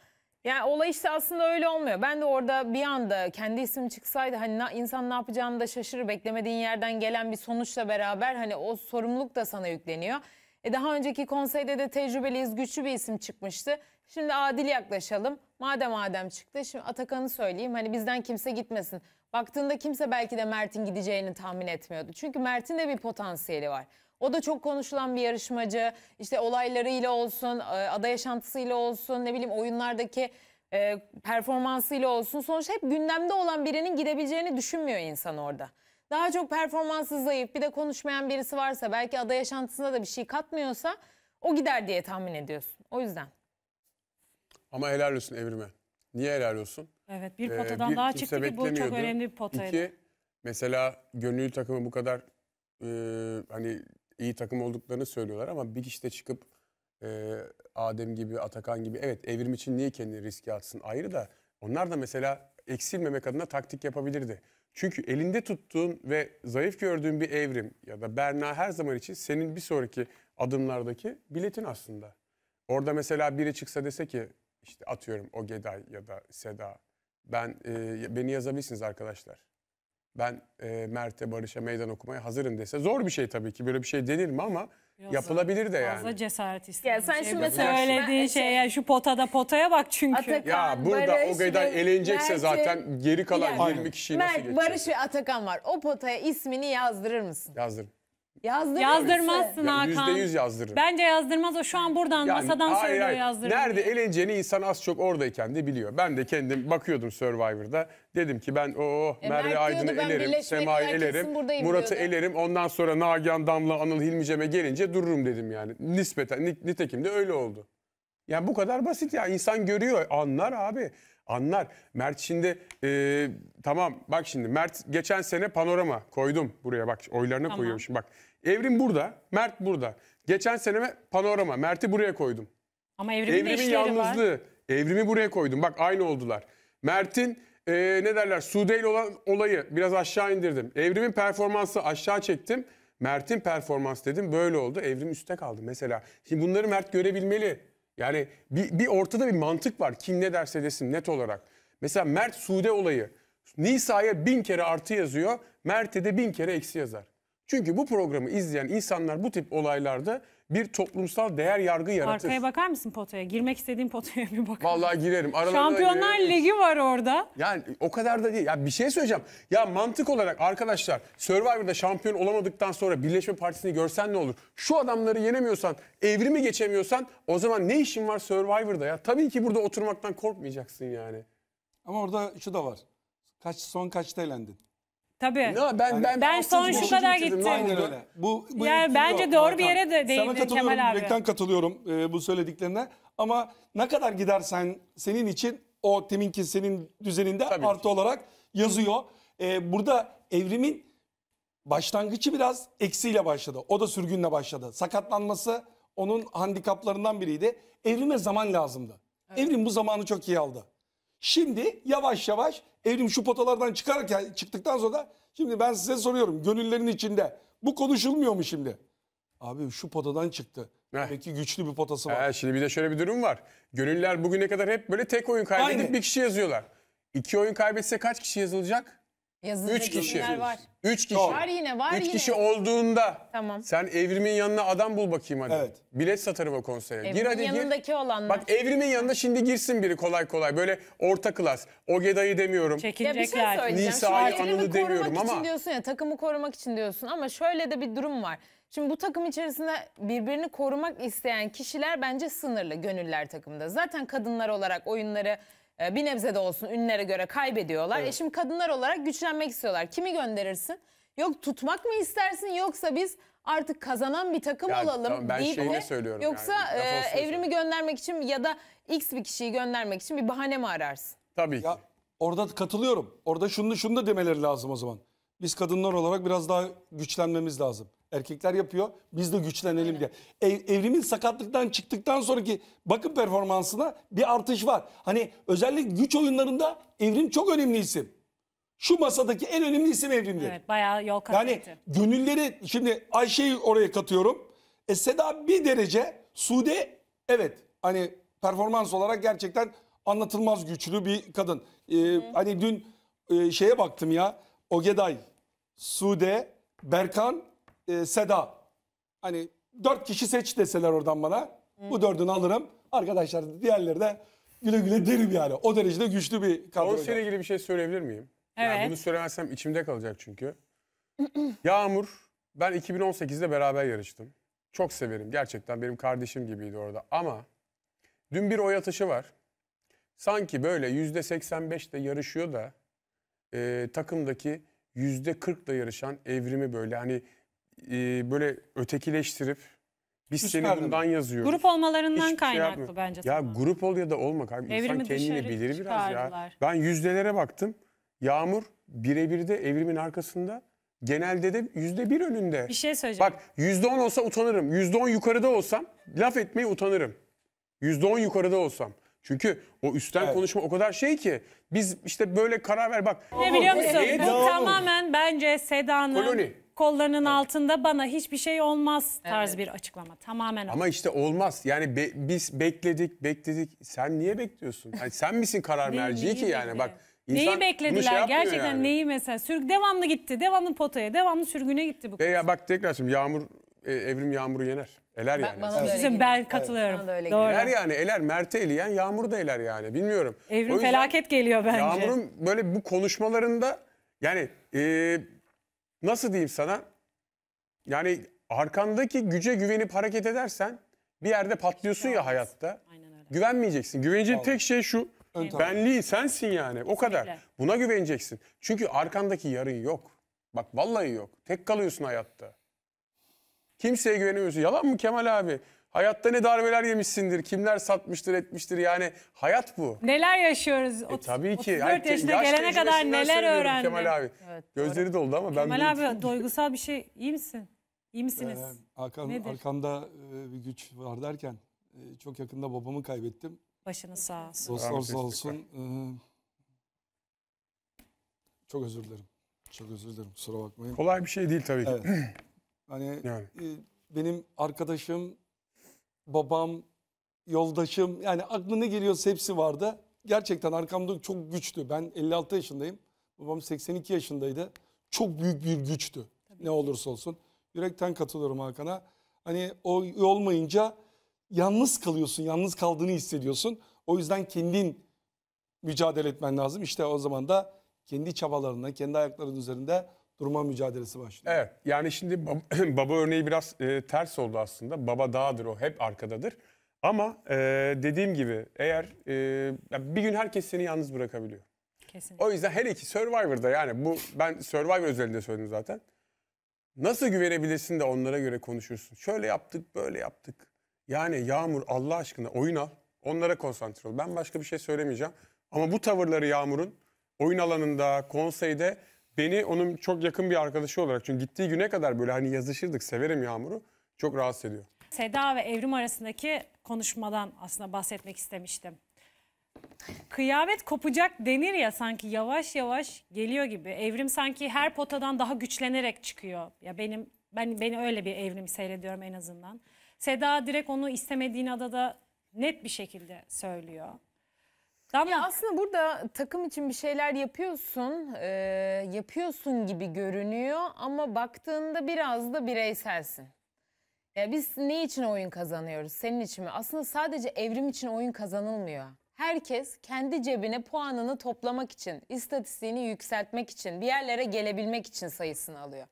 yani olay işte aslında öyle olmuyor. Ben de orada bir anda kendi isim çıksaydı hani na- insan ne yapacağını da şaşırır. Beklemediğin yerden gelen bir sonuçla beraber hani o sorumluluk da sana yükleniyor. E daha önceki konseyde de tecrübeliyiz, güçlü bir isim çıkmıştı. Şimdi adil yaklaşalım. Madem Adem çıktı şimdi Atakan'ı söyleyeyim. Hani bizden kimse gitmesin. Baktığında kimse belki de Mert'in gideceğini tahmin etmiyordu. Çünkü Mert'in de bir potansiyeli var. O da çok konuşulan bir yarışmacı. İşte olaylarıyla olsun, e, ada yaşantısıyla olsun, ne bileyim oyunlardaki e, performansıyla olsun. Sonuçta hep gündemde olan birinin gidebileceğini düşünmüyor insan orada. Daha çok performansı zayıf, bir de konuşmayan birisi varsa, belki ada yaşantısında da bir şey katmıyorsa o gider diye tahmin ediyorsun. O yüzden. Ama helal olsun Evrime. Niye helal olsun? Evet bir ee, potadan ee, bir daha çıktı ki bu çok önemli bir potaydı. İki, mesela gönüllü takımı bu kadar e, hani iyi takım olduklarını söylüyorlar ama bir kişi de çıkıp e, Adem gibi, Atakan gibi evet evrim için niye kendini riske atsın ayrı da onlar da mesela eksilmemek adına taktik yapabilirdi. Çünkü elinde tuttuğun ve zayıf gördüğün bir evrim ya da Berna her zaman için senin bir sonraki adımlardaki biletin aslında. Orada mesela biri çıksa dese ki işte atıyorum o Ogeday ya da Seda. Ben e, beni yazabilirsiniz arkadaşlar. Ben e, Mert'e Barış'a meydan okumaya hazırım dese zor bir şey tabii ki böyle bir şey denir mi ama Biraz yapılabilir de yani. Fazla cesaret istedim. Ya sen şey şimdi mesela söylediğin şey ya şu potada potaya bak çünkü. Atakan, ya burada Barış, Ogay'dan elenecekse Mert, zaten geri kalan yani. 20 kişi nasıl geçecek? Mert Barış ve Atakan var. O potaya ismini yazdırır mısın? Yazdırırım. Yazdırır Yazdırmazsın Ya Hakan. %100 yazdırırım. Bence yazdırmaz o şu an buradan Yani- masadan Hayır, söylüyor yazdırır. Nerede eleneceğini insan az çok oradayken de biliyor. Ben de kendim bakıyordum Survivor'da. Dedim ki ben o oh, Mert oh, Merve Aydın'ı elerim, Birleşmek Sema'yı elerim, Murat'ı elerim. Ondan sonra Nagihan Damla, Anıl Hilmicem'e gelince dururum dedim yani. Nispeten, ni- nitekim de öyle oldu. Yani bu kadar basit ya. İnsan görüyor, anlar abi. Anlar. Mert şimdi e, tamam bak şimdi Mert geçen sene panorama koydum buraya bak oylarına Tamam. koyuyorum şimdi bak. Evrim burada, Mert burada. Geçen seneme panorama, Mert'i buraya koydum. Ama evrimin, evrimin yalnızlığı, var. evrimi buraya koydum. Bak aynı oldular. Mert'in e, ne derler Sude ile olan olayı biraz aşağı indirdim. Evrimin performansı aşağı çektim. Mert'in performans dedim böyle oldu. Evrim üstte kaldı mesela. Şimdi bunları Mert görebilmeli. Yani bir, bir ortada bir mantık var. Kim ne derse desin net olarak. Mesela Mert Sude olayı. Nisa'ya bin kere artı yazıyor. Mert'e de bin kere eksi yazar. Çünkü bu programı izleyen insanlar bu tip olaylarda bir toplumsal değer yargı yaratır. Arkaya bakar mısın potaya? Girmek istediğin potaya bir bakar. Vallahi girerim. Aralarına Şampiyonlar girerim. Ligi var orada. Yani o kadar da değil. Ya bir şey söyleyeceğim. Ya mantık olarak arkadaşlar Survivor'da şampiyon olamadıktan sonra Birleşme Partisi'ni görsen ne olur? Şu adamları yenemiyorsan, evrimi geçemiyorsan o zaman ne işin var Survivor'da ya? Tabii ki burada oturmaktan korkmayacaksın yani. Ama orada şu da var. Kaç son kaçta elendin? Tabii. No, ben yani ben, ben son şu kadar gittim. Aynen öyle. Bu, bu yani bence o, doğru bir yere de değindi Sana katılıyorum, Kemal abi. Yürekten katılıyorum e, bu söylediklerine. Ama ne kadar gidersen senin için o teminki senin düzeninde Tabii artı ki. olarak yazıyor. E, burada evrimin başlangıcı biraz eksiyle başladı. O da sürgünle başladı. Sakatlanması onun handikaplarından biriydi. Evrime zaman lazımdı. Evet. Evrim bu zamanı çok iyi aldı. Şimdi yavaş yavaş evrim şu potalardan çıkarken çıktıktan sonra da şimdi ben size soruyorum gönüllerin içinde bu konuşulmuyor mu şimdi? Abi şu potadan çıktı. Heh. Peki güçlü bir potası var. Ee, şimdi bir de şöyle bir durum var. Gönüller bugüne kadar hep böyle tek oyun kaybedip Aynen. bir kişi yazıyorlar. İki oyun kaybetse kaç kişi yazılacak? Yazılı Üç kişi. var. Üç kişi. Var yine var Üç yine. kişi olduğunda Tamam. sen evrimin yanına adam bul bakayım hadi. Evet. Bilet satarım o konsere. Evrimin gir hadi gir. yanındaki olanlar. Bak evrimin yanına şimdi girsin biri kolay kolay. Böyle orta klas. Ogeday'ı demiyorum. Ya bir şey Çekilecekler. söyleyeceğim. Nisa'yı, Anıl'ı korumak demiyorum için ama- diyorsun ya takımı korumak için diyorsun ama şöyle de bir durum var. Şimdi bu takım içerisinde birbirini korumak isteyen kişiler bence sınırlı gönüller takımda. Zaten kadınlar olarak oyunları ee, bir nebze de olsun ünlere göre kaybediyorlar. E şimdi kadınlar olarak güçlenmek istiyorlar. Kimi gönderirsin? Yok tutmak mı istersin yoksa biz artık kazanan bir takım Ya olalım tamam, ben deyip şeyi de söylüyorum yoksa yani, e, evrimi göndermek için ya da x bir kişiyi göndermek için bir bahane mi ararsın? Tabii Ya orada katılıyorum. Orada şunu, şunu da demeleri lazım o zaman. Biz kadınlar olarak biraz daha güçlenmemiz lazım. Erkekler yapıyor. Biz de güçlenelim diye. Ev, evrimin sakatlıktan çıktıktan sonraki bakım performansına bir artış var. Hani özellikle güç oyunlarında evrim çok önemli isim. Şu masadaki en önemli isim evrimdir. Evet bayağı yol kat yani gönülleri şimdi Ayşe'yi oraya katıyorum. E, Seda bir derece Sude evet hani performans olarak gerçekten anlatılmaz güçlü bir kadın. Ee, hani dün e, şeye baktım ya. Ogeday, Sude, Berkan e, Seda. Hani dört kişi seç deseler oradan bana. Bu dördünü alırım. Arkadaşlar diğerleri de güle güle derim yani. O derecede güçlü bir kadro. Konserle ilgili bir şey söyleyebilir miyim? Yani bunu söylemezsem içimde kalacak çünkü. Yağmur, ben 2018'de beraber yarıştım. Çok severim. Gerçekten benim kardeşim gibiydi orada. Ama dün bir oy atışı var. Sanki böyle yüzde 85 de yarışıyor da e, takımdaki yüzde 40 da yarışan evrimi böyle hani e, böyle ötekileştirip biz seni Çıkardım. bundan yazıyoruz. Grup olmalarından Hiçbir şey kaynaklı yapmıyor. bence. Ya tamam. grup ol ya da olma. Abi. İnsan Evrimi kendini bilir biraz ya. Ben yüzdelere baktım. Yağmur birebir de evrimin arkasında. Genelde de yüzde bir önünde. Bir şey söyleyeceğim. Bak yüzde on olsa utanırım. Yüzde on yukarıda olsam laf etmeyi utanırım. Yüzde on yukarıda olsam. Çünkü o üstten konuşma o kadar şey ki biz işte böyle karar ver bak. ne biliyor musun? Bu tamamen bence Seda'nın Koloni kollarının evet. altında bana hiçbir şey olmaz tarz evet. bir açıklama. Tamamen olmaz. Ama işte olmaz. Yani be, biz bekledik, bekledik. Sen niye bekliyorsun? Yani sen misin karar merci ki yani bak. İnsan neyi beklediler şey gerçekten yani. neyi mesela sürgü devamlı gitti devamlı potaya devamlı sürgüne gitti bu. E ya bak tekrar şimdi yağmur e, evrim yağmuru yener. Eler ben, yani. Bana Sizin ben katılıyorum. Evet. Doğru. Eler yani eler Mert'e eleyen yağmur da eler yani bilmiyorum. Evrim felaket geliyor bence. Yağmur'un böyle bu konuşmalarında yani e, nasıl diyeyim sana? Yani arkandaki güce güvenip hareket edersen bir yerde patlıyorsun ya hayatta. Güvenmeyeceksin. Güvencin tek şey şu. Ön Benliğin sensin yani. O kadar. Buna güveneceksin. Çünkü arkandaki yarın yok. Bak vallahi yok. Tek kalıyorsun hayatta. Kimseye güvenemiyorsun. Yalan mı Kemal abi? Hayatta ne darbeler yemişsindir, kimler satmıştır etmiştir yani hayat bu. Neler yaşıyoruz? E, tabii ki. 34 yani, yaşına yaş gelene kadar neler öğrendim. Kemal abi. Evet, Gözleri doğru. doldu ama Kemal ben... Kemal abi duygusal bir şey İyi misin? İyi misiniz? Ee, arkan, Nedir? Arkamda e, bir güç var derken e, çok yakında babamı kaybettim. Başını sağ olsun. Dostlar sağ olsun. E, çok özür dilerim. Çok özür dilerim. Kusura bakmayın. Kolay bir şey değil tabii ki. Evet. Hani yani. e, benim arkadaşım babam, yoldaşım yani aklına ne geliyorsa hepsi vardı. Gerçekten arkamda çok güçtü. Ben 56 yaşındayım. Babam 82 yaşındaydı. Çok büyük bir güçtü. Tabii. Ne olursa olsun. Yürekten katılıyorum Hakan'a. Hani o olmayınca yalnız kalıyorsun. Yalnız kaldığını hissediyorsun. O yüzden kendin mücadele etmen lazım. İşte o zaman da kendi çabalarına, kendi ayakların üzerinde durma mücadelesi başlıyor. Evet. Yani şimdi baba örneği biraz e, ters oldu aslında. Baba dağdır o. Hep arkadadır. Ama e, dediğim gibi eğer e, bir gün herkes seni yalnız bırakabiliyor. Kesinlikle. O yüzden her iki Survivor'da yani bu ben Survivor özelinde söyledim zaten. Nasıl güvenebilirsin de onlara göre konuşursun. Şöyle yaptık, böyle yaptık. Yani Yağmur Allah aşkına oyun al. Onlara konsantre ol. Ben başka bir şey söylemeyeceğim. Ama bu tavırları Yağmur'un oyun alanında, konseyde beni onun çok yakın bir arkadaşı olarak çünkü gittiği güne kadar böyle hani yazışırdık severim Yağmur'u çok rahatsız ediyor. Seda ve Evrim arasındaki konuşmadan aslında bahsetmek istemiştim. Kıyamet kopacak denir ya sanki yavaş yavaş geliyor gibi. Evrim sanki her potadan daha güçlenerek çıkıyor. Ya benim ben beni öyle bir evrim seyrediyorum en azından. Seda direkt onu istemediğin adada net bir şekilde söylüyor. Tamam. Ya aslında burada takım için bir şeyler yapıyorsun, e, yapıyorsun gibi görünüyor ama baktığında biraz da bireyselsin. Ya biz ne için oyun kazanıyoruz? Senin için mi? Aslında sadece evrim için oyun kazanılmıyor. Herkes kendi cebine puanını toplamak için, istatistiğini yükseltmek için, bir yerlere gelebilmek için sayısını alıyor.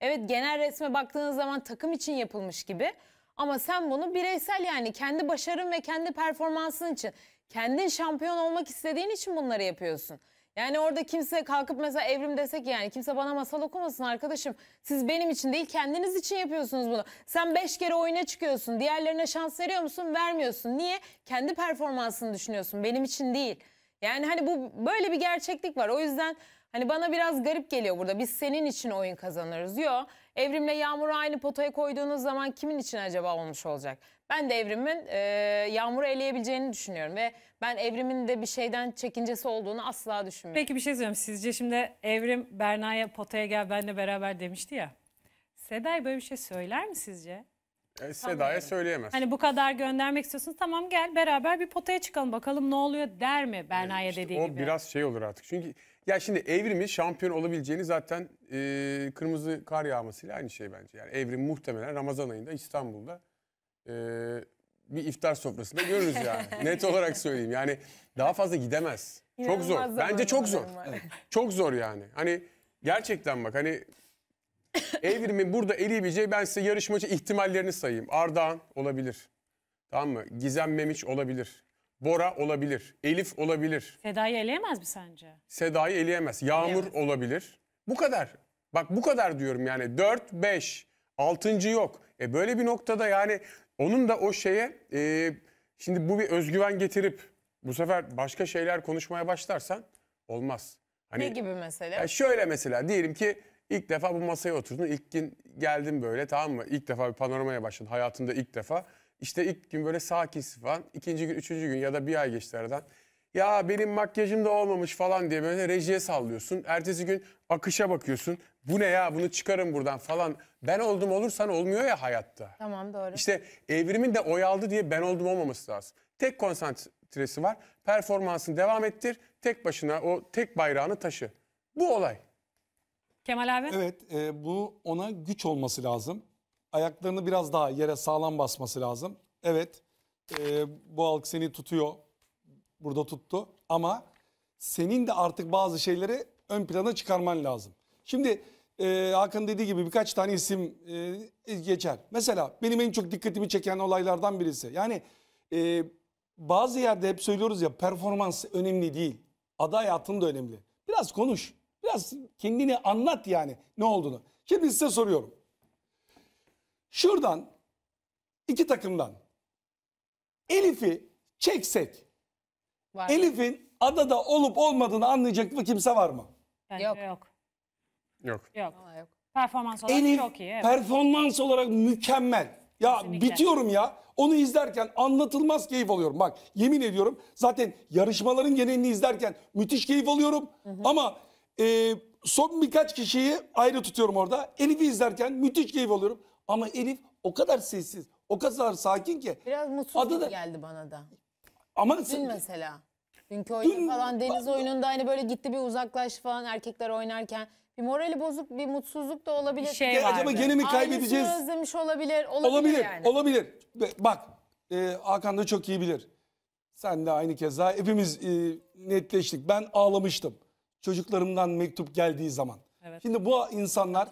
Evet genel resme baktığınız zaman takım için yapılmış gibi ama sen bunu bireysel yani kendi başarın ve kendi performansın için, kendin şampiyon olmak istediğin için bunları yapıyorsun. Yani orada kimse kalkıp mesela evrim desek yani kimse bana masal okumasın arkadaşım. Siz benim için değil kendiniz için yapıyorsunuz bunu. Sen beş kere oyuna çıkıyorsun. Diğerlerine şans veriyor musun? Vermiyorsun. Niye? Kendi performansını düşünüyorsun. Benim için değil. Yani hani bu böyle bir gerçeklik var. O yüzden Hani bana biraz garip geliyor burada. Biz senin için oyun kazanırız diyor. Evrimle Yağmur'u aynı potaya koyduğunuz zaman kimin için acaba olmuş olacak? Ben de Evrim'in e, Yağmur'u eleyebileceğini düşünüyorum ve ben Evrim'in de bir şeyden çekincesi olduğunu asla düşünmüyorum. Peki bir şey söyleyeyim. Sizce şimdi Evrim Berna'ya potaya gel benle beraber demişti ya. Seday böyle bir şey söyler mi sizce? E, Seda'ya söyleyemez. Hani bu kadar göndermek istiyorsunuz tamam gel beraber bir potaya çıkalım bakalım ne oluyor der mi e, Berna'ya e, işte dediği o gibi? O biraz şey olur artık çünkü ya şimdi evrimi şampiyon olabileceğini zaten e, kırmızı kar yağmasıyla aynı şey bence. Yani evrim muhtemelen Ramazan ayında İstanbul'da e, bir iftar sofrasında görürüz yani. Net olarak söyleyeyim. Yani daha fazla gidemez. İnanılmaz çok zor. Bence çok zor. Evet. Çok zor yani. Hani gerçekten bak hani evrimin burada eleyebileceği ben size yarışmacı ihtimallerini sayayım. Ardahan olabilir. Tamam mı? Gizem Memiç olabilir. Bora olabilir. Elif olabilir. Seda'yı eleyemez mi sence? Seda'yı eleyemez. Yağmur Eleyemez. olabilir. Bu kadar. Bak bu kadar diyorum yani 4 5 6. yok. E böyle bir noktada yani onun da o şeye e, şimdi bu bir özgüven getirip bu sefer başka şeyler konuşmaya başlarsan olmaz. Hani Ne gibi mesela? ya şöyle mesela diyelim ki ilk defa bu masaya oturdun. ilk gün geldin böyle tamam mı? İlk defa bir panoramaya başladın. Hayatında ilk defa. İşte ilk gün böyle sakin falan. ikinci gün, üçüncü gün ya da bir ay geçti aradan. Ya benim makyajım da olmamış falan diye böyle rejiye sallıyorsun. Ertesi gün akışa bakıyorsun. Bu ne ya bunu çıkarın buradan falan. Ben oldum olursan olmuyor ya hayatta. Tamam doğru. İşte evrimin de oyaldı diye ben oldum olmaması lazım. Tek konsantresi var. Performansını devam ettir. Tek başına o tek bayrağını taşı. Bu olay. Kemal abi? Evet e, bu ona güç olması lazım ayaklarını biraz daha yere sağlam basması lazım. Evet e, bu halk seni tutuyor. Burada tuttu ama senin de artık bazı şeyleri ön plana çıkarman lazım. Şimdi e, Hakan dediği gibi birkaç tane isim e, geçer. Mesela benim en çok dikkatimi çeken olaylardan birisi. Yani e, bazı yerde hep söylüyoruz ya performans önemli değil. Aday hayatın da önemli. Biraz konuş. Biraz kendini anlat yani ne olduğunu. Şimdi size soruyorum. Şuradan iki takımdan Elif'i çeksek Var. Elif'in adada olup olmadığını anlayacak mı kimse var mı? Bence Yok. yok. yok. Yok. Performans olarak Elif çok iyi. Evet. performans olarak mükemmel. Ya Kesinlikle. bitiyorum ya. Onu izlerken anlatılmaz keyif alıyorum. Bak yemin ediyorum zaten yarışmaların genelini izlerken müthiş keyif alıyorum. Ama e, son birkaç kişiyi ayrı tutuyorum orada. Elif'i izlerken müthiş keyif alıyorum. Ama Elif o kadar sessiz, o kadar sakin ki. Biraz mutsuz adı da... geldi bana da. Ama Dün mesela. Dünkü oyunda dün, falan deniz oyununda hani böyle gitti bir uzaklaş falan erkekler oynarken. Bir morali bozuk bir mutsuzluk da olabilir. Bir şey ya Acaba gene mi kaybedeceğiz? Ailesini özlemiş olabilir. Olabilir, olabilir yani. Olabilir. Bak e, Hakan da çok iyi bilir. Sen de aynı kez keza hepimiz e, netleştik. Ben ağlamıştım. Çocuklarımdan mektup geldiği zaman. Evet. Şimdi bu insanlar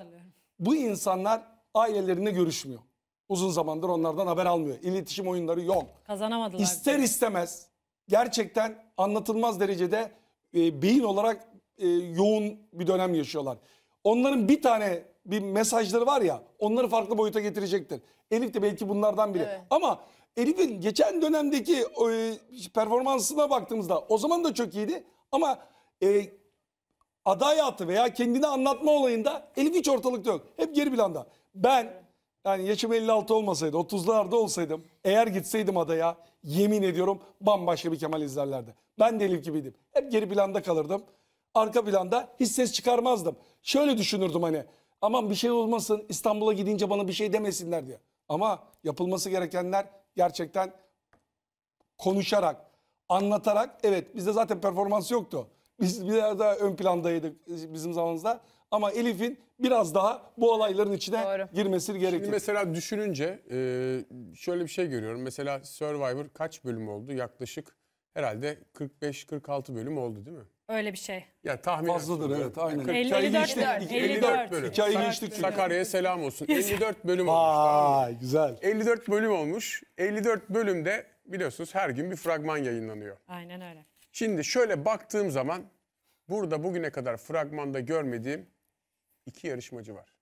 bu insanlar ailelerine görüşmüyor. Uzun zamandır onlardan haber almıyor. İletişim oyunları yok. Kazanamadılar. İster istemez gerçekten anlatılmaz derecede e, beyin olarak e, yoğun bir dönem yaşıyorlar. Onların bir tane bir mesajları var ya onları farklı boyuta getirecektir. Elif de belki bunlardan biri. Evet. Ama Elif'in geçen dönemdeki e, performansına baktığımızda o zaman da çok iyiydi. Ama e, aday hayatı veya kendini anlatma olayında Elif hiç ortalıkta yok. Hep geri planda. Ben yani yaşım 56 olmasaydı 30'larda olsaydım eğer gitseydim adaya yemin ediyorum bambaşka bir Kemal izlerlerdi. Ben de gibiydim. Hep geri planda kalırdım. Arka planda hiç ses çıkarmazdım. Şöyle düşünürdüm hani aman bir şey olmasın İstanbul'a gidince bana bir şey demesinler diye. Ama yapılması gerekenler gerçekten konuşarak, anlatarak evet bizde zaten performans yoktu. Biz biraz daha ön plandaydık bizim zamanımızda. Ama Elif'in biraz daha bu olayların içine Doğru. girmesi gerekiyor. Şimdi mesela düşününce e, şöyle bir şey görüyorum. Mesela Survivor kaç bölüm oldu? Yaklaşık herhalde 45-46 bölüm oldu değil mi? Öyle bir şey. Ya tahmin Fazladır evet aynen. 50, 54, 54, 54 bölüm. Hikayeyi geçtik. Sakarya'ya selam olsun. 54 bölüm olmuş. Vay güzel. 54 bölüm olmuş. 54 bölümde biliyorsunuz her gün bir fragman yayınlanıyor. Aynen öyle. Şimdi şöyle baktığım zaman burada bugüne kadar fragmanda görmediğim iki yarışmacı var.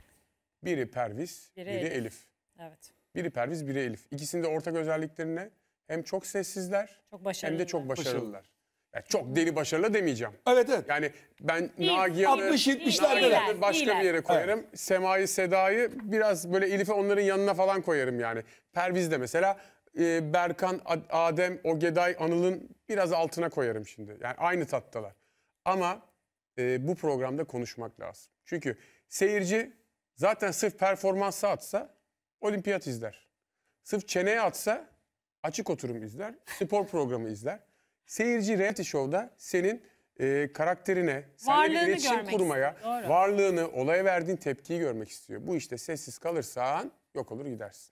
Biri Perviz, biri, biri Elif. Elif. Evet. Biri Perviz, biri Elif. İkisinin de ortak özelliklerine Hem çok sessizler çok hem de çok başarılılar. Başarılı. Yani çok deli başarılı demeyeceğim. Evet evet. Yani ben Nagihan'ı 60-70'lerde başka bir yere koyarım. Evet. Sema'yı, Seda'yı biraz böyle Elif'e onların yanına falan koyarım yani. Perviz de mesela ee, Berkan, Adem, Ogeday, Anıl'ın biraz altına koyarım şimdi. Yani aynı tattalar. Ama e, bu programda konuşmak lazım. Çünkü seyirci zaten sırf performansa atsa olimpiyat izler. Sırf çeneye atsa açık oturum izler, spor programı izler. Seyirci reality show'da senin e, karakterine, seninle iletişim kurmaya, Doğru. varlığını, olaya verdiğin tepkiyi görmek istiyor. Bu işte sessiz kalırsan yok olur gidersin.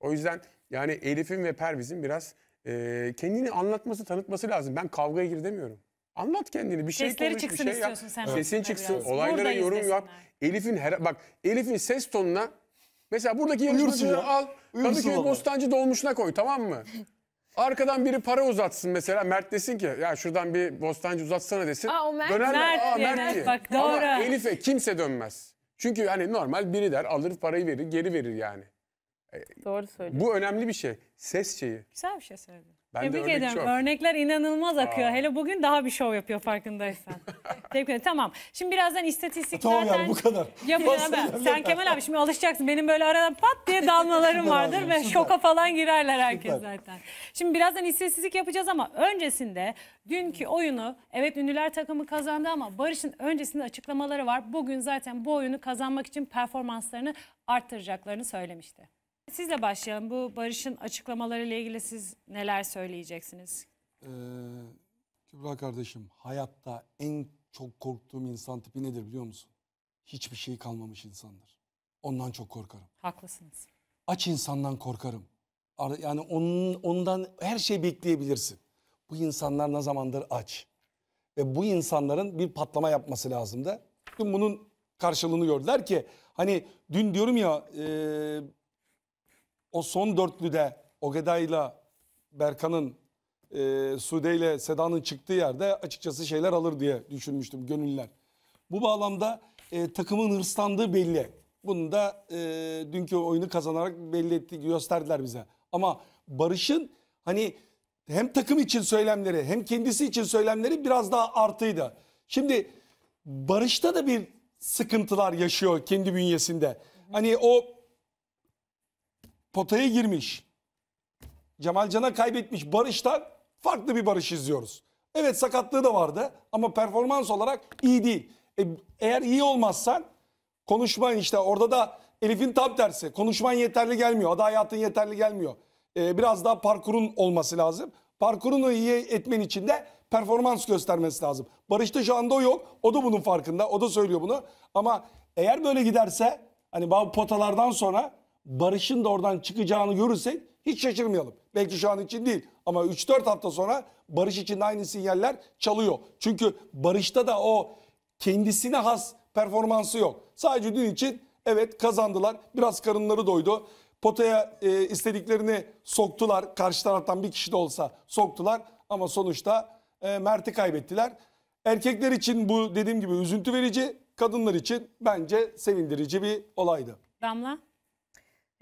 O yüzden yani Elif'in ve Perviz'in biraz e, kendini anlatması, tanıtması lazım. Ben kavgaya gir demiyorum. Anlat kendini. Bir şey konuş, çıksın bir şey yap. sen. Sesin çıksın. Biraz. Olaylara Burada yorum izlesinler. yap. Elif'in her bak Elif'in ses tonuna mesela buradaki yarışmacıyı al. Kadıköy Bostancı dolmuşuna koy tamam mı? Arkadan biri para uzatsın mesela. Mert desin ki ya şuradan bir bostancı uzatsana desin. Aa, o Mert, Döner Mert, Aa, Mert, Mert Bak, doğru. Ama Elif'e kimse dönmez. Çünkü hani normal biri der alır parayı verir geri verir yani. E, Doğru söylüyorsun. Bu önemli bir şey. Ses şeyi. Güzel bir şey söyledin. Ben Tebrik örnek ederim. Çok. Örnekler inanılmaz akıyor. Aa. Hele bugün daha bir şov yapıyor farkındaysan. Tebrik ederim. Tamam. Şimdi birazdan istatistiklerden... tamam ya bu kadar. Yapacağım ben. Sen Kemal abi şimdi alışacaksın. Benim böyle arada pat diye dalmalarım vardır ve şoka falan girerler herkes zaten. Şimdi birazdan istatistik yapacağız ama öncesinde dünkü oyunu evet ünlüler takımı kazandı ama Barış'ın öncesinde açıklamaları var. Bugün zaten bu oyunu kazanmak için performanslarını arttıracaklarını söylemişti. Sizle başlayalım. Bu Barış'ın açıklamaları ile ilgili siz neler söyleyeceksiniz? Ee, Kübra kardeşim hayatta en çok korktuğum insan tipi nedir biliyor musun? Hiçbir şey kalmamış insandır. Ondan çok korkarım. Haklısınız. Aç insandan korkarım. Yani onun, ondan her şey bekleyebilirsin. Bu insanlar ne zamandır aç. Ve bu insanların bir patlama yapması lazımdı. Dün bunun karşılığını gördüler ki hani dün diyorum ya... E, o son dörtlüde ile Berkan'ın e, Sude ile Seda'nın çıktığı yerde açıkçası şeyler alır diye düşünmüştüm gönüller. Bu bağlamda e, takımın hırslandığı belli. Bunu da e, dünkü oyunu kazanarak belli etti, gösterdiler bize. Ama Barış'ın hani hem takım için söylemleri hem kendisi için söylemleri biraz daha artıydı. Şimdi Barış'ta da bir sıkıntılar yaşıyor kendi bünyesinde. Hani o potaya girmiş. Cemal Can'a kaybetmiş Barış'tan farklı bir Barış izliyoruz. Evet sakatlığı da vardı ama performans olarak iyi değil. E, eğer iyi olmazsan konuşman işte orada da Elif'in tam tersi. Konuşman yeterli gelmiyor. Ada hayatın yeterli gelmiyor. E, biraz daha parkurun olması lazım. Parkurunu iyi etmen için de performans göstermesi lazım. Barış'ta şu anda o yok. O da bunun farkında. O da söylüyor bunu. Ama eğer böyle giderse hani bu potalardan sonra barışın da oradan çıkacağını görürsek hiç şaşırmayalım. Belki şu an için değil ama 3-4 hafta sonra barış için aynı sinyaller çalıyor. Çünkü barışta da o kendisine has performansı yok. Sadece dün için evet kazandılar. Biraz karınları doydu. Potaya e, istediklerini soktular. Karşı taraftan bir kişi de olsa soktular. Ama sonuçta e, Mert'i kaybettiler. Erkekler için bu dediğim gibi üzüntü verici. Kadınlar için bence sevindirici bir olaydı. Damla?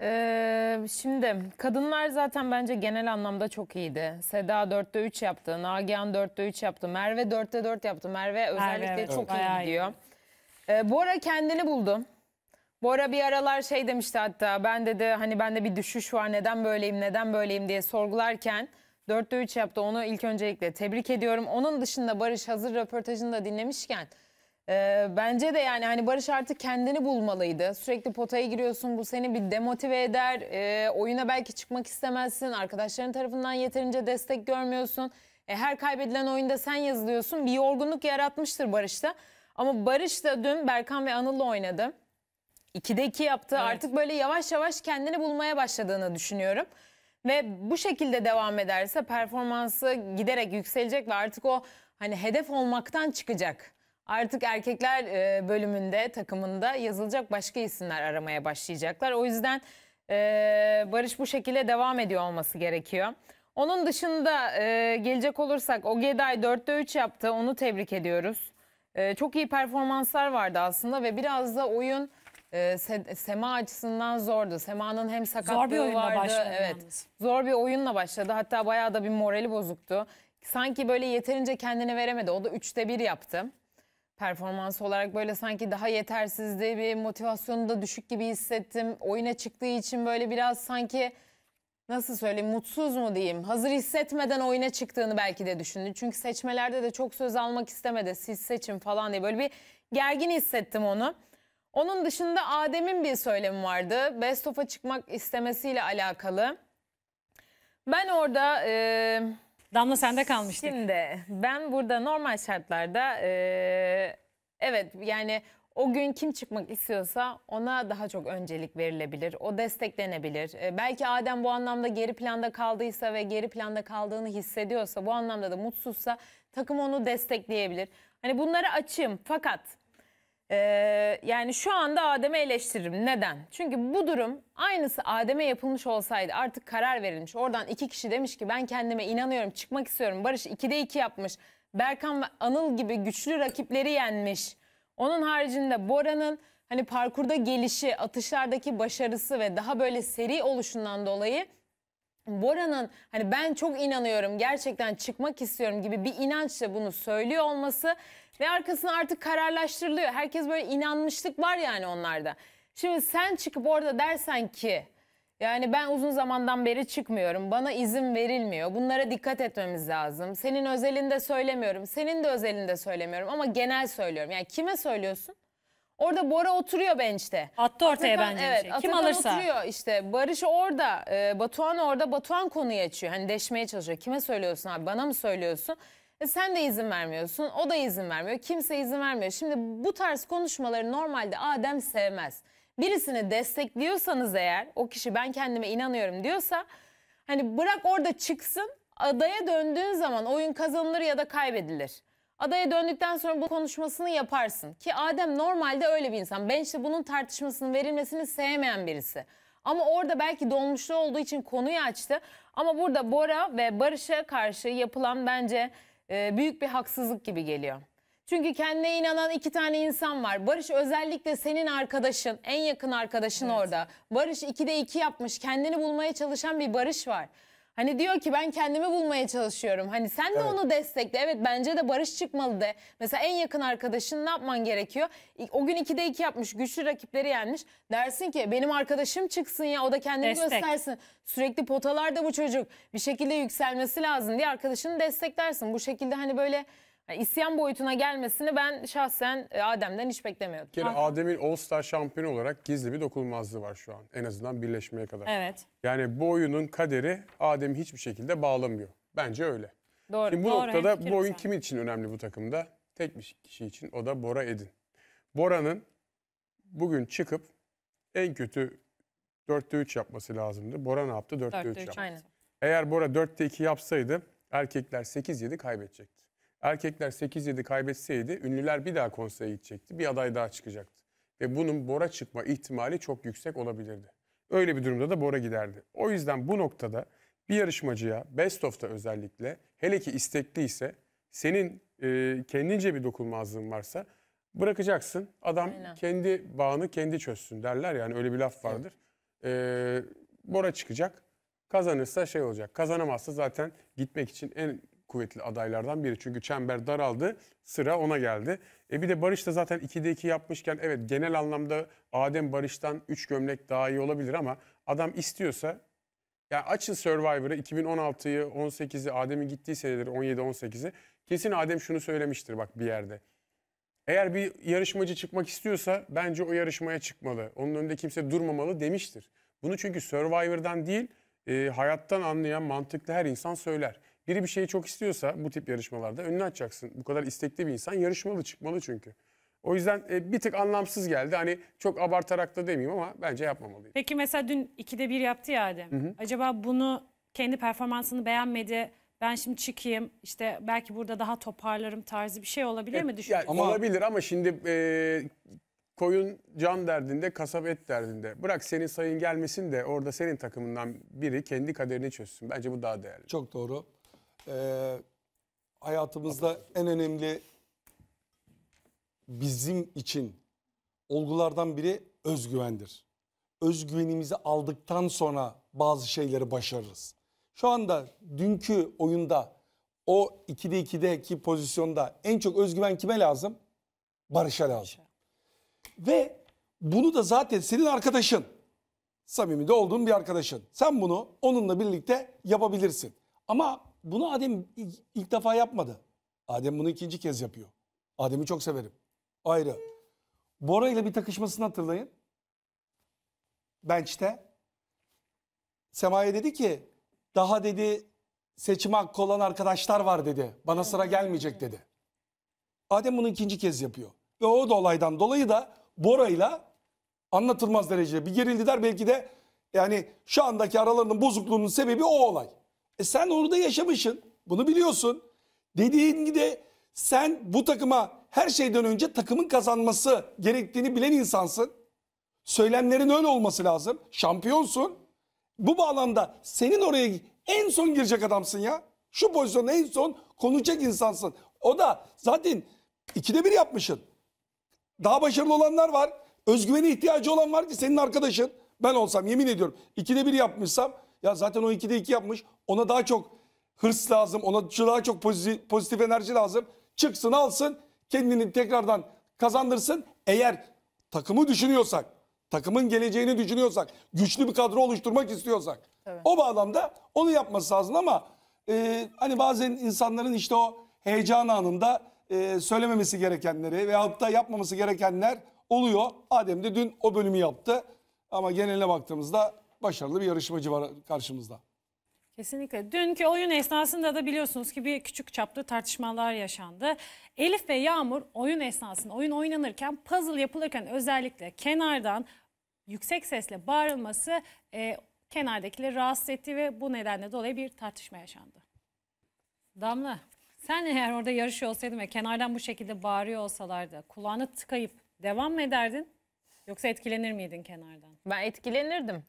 Ee, şimdi kadınlar zaten bence genel anlamda çok iyiydi. Seda 4'te 3 yaptı, Nagihan 4'te 3 yaptı, Merve 4'te 4 yaptı. Merve özellikle evet, çok iyi iyi. gidiyor. Ee, Bora kendini buldu. Bora bir aralar şey demişti hatta ben dedi hani bende bir düşüş var neden böyleyim neden böyleyim diye sorgularken 4'te 3 yaptı onu ilk öncelikle tebrik ediyorum. Onun dışında Barış hazır röportajını da dinlemişken ee, bence de yani hani Barış artık kendini bulmalıydı. Sürekli potaya giriyorsun bu seni bir demotive eder. Ee, oyuna belki çıkmak istemezsin. Arkadaşların tarafından yeterince destek görmüyorsun. E, her kaybedilen oyunda sen yazılıyorsun. Bir yorgunluk yaratmıştır Barış'ta. Ama Barış da dün Berkan ve Anıl'la oynadı. 2'de 2 yaptı. Evet. Artık böyle yavaş yavaş kendini bulmaya başladığını düşünüyorum. Ve bu şekilde devam ederse performansı giderek yükselecek ve artık o hani hedef olmaktan çıkacak artık erkekler e, bölümünde takımında yazılacak başka isimler aramaya başlayacaklar. O yüzden e, Barış bu şekilde devam ediyor olması gerekiyor. Onun dışında e, gelecek olursak Ogeday 4'te 3 yaptı. Onu tebrik ediyoruz. çok iyi performanslar vardı aslında ve biraz da oyun Sema açısından zordu. Sema'nın hem sakatlığı zor bir oyunla vardı. Başladı evet. Yalnız. Zor bir oyunla başladı. Hatta bayağı da bir morali bozuktu. Sanki böyle yeterince kendini veremedi. O da 3'te 1 yaptı performansı olarak böyle sanki daha yetersizdi. Bir motivasyonu da düşük gibi hissettim. Oyuna çıktığı için böyle biraz sanki nasıl söyleyeyim mutsuz mu diyeyim. Hazır hissetmeden oyuna çıktığını belki de düşündü. Çünkü seçmelerde de çok söz almak istemedi. Siz seçin falan diye böyle bir gergin hissettim onu. Onun dışında Adem'in bir söylemi vardı. Best of'a çıkmak istemesiyle alakalı. Ben orada... Ee Damla sende kalmıştık. Şimdi ben burada normal şartlarda e, evet yani o gün kim çıkmak istiyorsa ona daha çok öncelik verilebilir. O desteklenebilir. E, belki Adem bu anlamda geri planda kaldıysa ve geri planda kaldığını hissediyorsa bu anlamda da mutsuzsa takım onu destekleyebilir. Hani bunları açım fakat ee, yani şu anda Adem'i eleştiririm. Neden? Çünkü bu durum aynısı Adem'e yapılmış olsaydı artık karar verilmiş. Oradan iki kişi demiş ki ben kendime inanıyorum çıkmak istiyorum. Barış 2'de 2 yapmış. Berkan ve Anıl gibi güçlü rakipleri yenmiş. Onun haricinde Bora'nın hani parkurda gelişi, atışlardaki başarısı ve daha böyle seri oluşundan dolayı Bora'nın hani ben çok inanıyorum gerçekten çıkmak istiyorum gibi bir inançla bunu söylüyor olması ve arkasına artık kararlaştırılıyor. Herkes böyle inanmışlık var yani onlarda. Şimdi sen çıkıp orada dersen ki yani ben uzun zamandan beri çıkmıyorum. Bana izin verilmiyor. Bunlara dikkat etmemiz lazım. Senin özelinde söylemiyorum. Senin de özelinde söylemiyorum ama genel söylüyorum. Yani kime söylüyorsun? Orada Bora oturuyor bençte. Attı ortaya Atakan, bence. Evet, şey. Kim Atakan alırsa. oturuyor işte. Barış orada. E, Batuhan orada. Batuhan konuyu açıyor. Hani deşmeye çalışıyor. Kime söylüyorsun abi? Bana mı söylüyorsun? E, sen de izin vermiyorsun. O da izin vermiyor. Kimse izin vermiyor. Şimdi bu tarz konuşmaları normalde Adem sevmez. Birisini destekliyorsanız eğer o kişi ben kendime inanıyorum diyorsa hani bırak orada çıksın adaya döndüğün zaman oyun kazanılır ya da kaybedilir. Adaya döndükten sonra bu konuşmasını yaparsın. Ki Adem normalde öyle bir insan. Ben işte bunun tartışmasının verilmesini sevmeyen birisi. Ama orada belki dolmuşlu olduğu için konuyu açtı. Ama burada Bora ve Barış'a karşı yapılan bence e, büyük bir haksızlık gibi geliyor. Çünkü kendine inanan iki tane insan var. Barış özellikle senin arkadaşın, en yakın arkadaşın evet. orada. Barış 2'de 2 yapmış, kendini bulmaya çalışan bir Barış var. Hani diyor ki ben kendimi bulmaya çalışıyorum. Hani sen de evet. onu destekle. Evet bence de barış çıkmalı de. Mesela en yakın arkadaşın ne yapman gerekiyor? O gün 2'de 2 yapmış. Güçlü rakipleri yenmiş. Dersin ki benim arkadaşım çıksın ya. O da kendini Destek. göstersin. Sürekli potalarda bu çocuk. Bir şekilde yükselmesi lazım diye arkadaşını desteklersin. Bu şekilde hani böyle yani isyan boyutuna gelmesini ben şahsen e, Adem'den hiç beklemiyordum. Bir kere Adem'in All-Star şampiyonu olarak gizli bir dokunulmazlığı var şu an. En azından birleşmeye kadar. Evet. Yani bu oyunun kaderi Adem'i hiçbir şekilde bağlamıyor. Bence öyle. Doğru. Şimdi bu doğru, noktada hemfikirim bu oyun kimin için önemli bu takımda? Tek bir kişi için o da Bora Edin. Bora'nın bugün çıkıp en kötü 4'te 3 yapması lazımdı. Bora ne yaptı? 4'te 3 Dörtte üç yaptı. aynen. Eğer Bora 4'te 2 yapsaydı erkekler 8-7 kaybedecekti. Erkekler 8-7 kaybetseydi ünlüler bir daha konsere gidecekti. Bir aday daha çıkacaktı. Ve bunun Bora çıkma ihtimali çok yüksek olabilirdi. Öyle bir durumda da Bora giderdi. O yüzden bu noktada bir yarışmacıya best of'ta özellikle hele ki istekli ise senin e, kendince bir dokunmazlığın varsa bırakacaksın. Adam Aynen. kendi bağını kendi çözsün derler yani öyle bir laf vardır. Evet. E, Bora çıkacak. Kazanırsa şey olacak. Kazanamazsa zaten gitmek için en kuvvetli adaylardan biri. Çünkü çember daraldı, sıra ona geldi. E bir de Barış da zaten 2'de 2 yapmışken evet genel anlamda Adem Barış'tan 3 gömlek daha iyi olabilir ama adam istiyorsa yani açın Survivor'ı 2016'yı, 18'i, Adem'in gittiği seneleri 17-18'i kesin Adem şunu söylemiştir bak bir yerde. Eğer bir yarışmacı çıkmak istiyorsa bence o yarışmaya çıkmalı. Onun önünde kimse durmamalı demiştir. Bunu çünkü Survivor'dan değil, e, hayattan anlayan mantıklı her insan söyler. Biri bir şeyi çok istiyorsa bu tip yarışmalarda önünü açacaksın. Bu kadar istekli bir insan yarışmalı çıkmalı çünkü. O yüzden e, bir tık anlamsız geldi. Hani çok abartarak da demeyeyim ama bence yapmamalıydı. Peki mesela dün 2'de 1 yaptı ya Adem. Hı hı. Acaba bunu kendi performansını beğenmedi. Ben şimdi çıkayım işte belki burada daha toparlarım tarzı bir şey olabilir e, mi düşünüyorsun? Ama... Olabilir ama şimdi e, koyun can derdinde, kasap et derdinde. Bırak senin sayın gelmesin de orada senin takımından biri kendi kaderini çözsün. Bence bu daha değerli. Çok doğru e, hayatımızda en önemli bizim için olgulardan biri özgüvendir. Özgüvenimizi aldıktan sonra bazı şeyleri başarırız. Şu anda dünkü oyunda o 2'de 2'deki pozisyonda en çok özgüven kime lazım? Barış'a lazım. Ve bunu da zaten senin arkadaşın. Samimi de olduğun bir arkadaşın. Sen bunu onunla birlikte yapabilirsin. Ama bunu Adem ilk, ilk defa yapmadı. Adem bunu ikinci kez yapıyor. Adem'i çok severim. Ayrı. Bora ile bir takışmasını hatırlayın. Bench'te. Sema'ya dedi ki daha dedi seçim hakkı olan arkadaşlar var dedi. Bana sıra gelmeyecek dedi. Adem bunu ikinci kez yapıyor. Ve o da olaydan dolayı da Bora'yla anlatılmaz derecede bir gerildiler. Belki de yani şu andaki aralarının bozukluğunun sebebi o olay. E sen orada yaşamışsın. Bunu biliyorsun. Dediğin gibi sen bu takıma her şeyden önce takımın kazanması gerektiğini bilen insansın. Söylemlerin öyle olması lazım. Şampiyonsun. Bu bağlamda senin oraya en son girecek adamsın ya. Şu pozisyonda en son konuşacak insansın. O da zaten ikide bir yapmışsın. Daha başarılı olanlar var. Özgüvene ihtiyacı olan var ki senin arkadaşın. Ben olsam yemin ediyorum ikide bir yapmışsam ya zaten o 2'de 2 yapmış. Ona daha çok hırs lazım. Ona daha çok pozitif, pozitif enerji lazım. Çıksın alsın. Kendini tekrardan kazandırsın. Eğer takımı düşünüyorsak, takımın geleceğini düşünüyorsak, güçlü bir kadro oluşturmak istiyorsak. Evet. O bağlamda onu yapması lazım ama e, hani bazen insanların işte o heyecan anında e, söylememesi gerekenleri veyahut da yapmaması gerekenler oluyor. Adem de dün o bölümü yaptı. Ama geneline baktığımızda başarılı bir yarışmacı var karşımızda. Kesinlikle. Dünkü oyun esnasında da biliyorsunuz ki bir küçük çaplı tartışmalar yaşandı. Elif ve Yağmur oyun esnasında, oyun oynanırken, puzzle yapılırken özellikle kenardan yüksek sesle bağırılması e, kenardakileri rahatsız etti ve bu nedenle dolayı bir tartışma yaşandı. Damla, sen eğer orada yarışıyor olsaydın ve kenardan bu şekilde bağırıyor olsalardı kulağını tıkayıp devam mı ederdin? Yoksa etkilenir miydin kenardan? Ben etkilenirdim.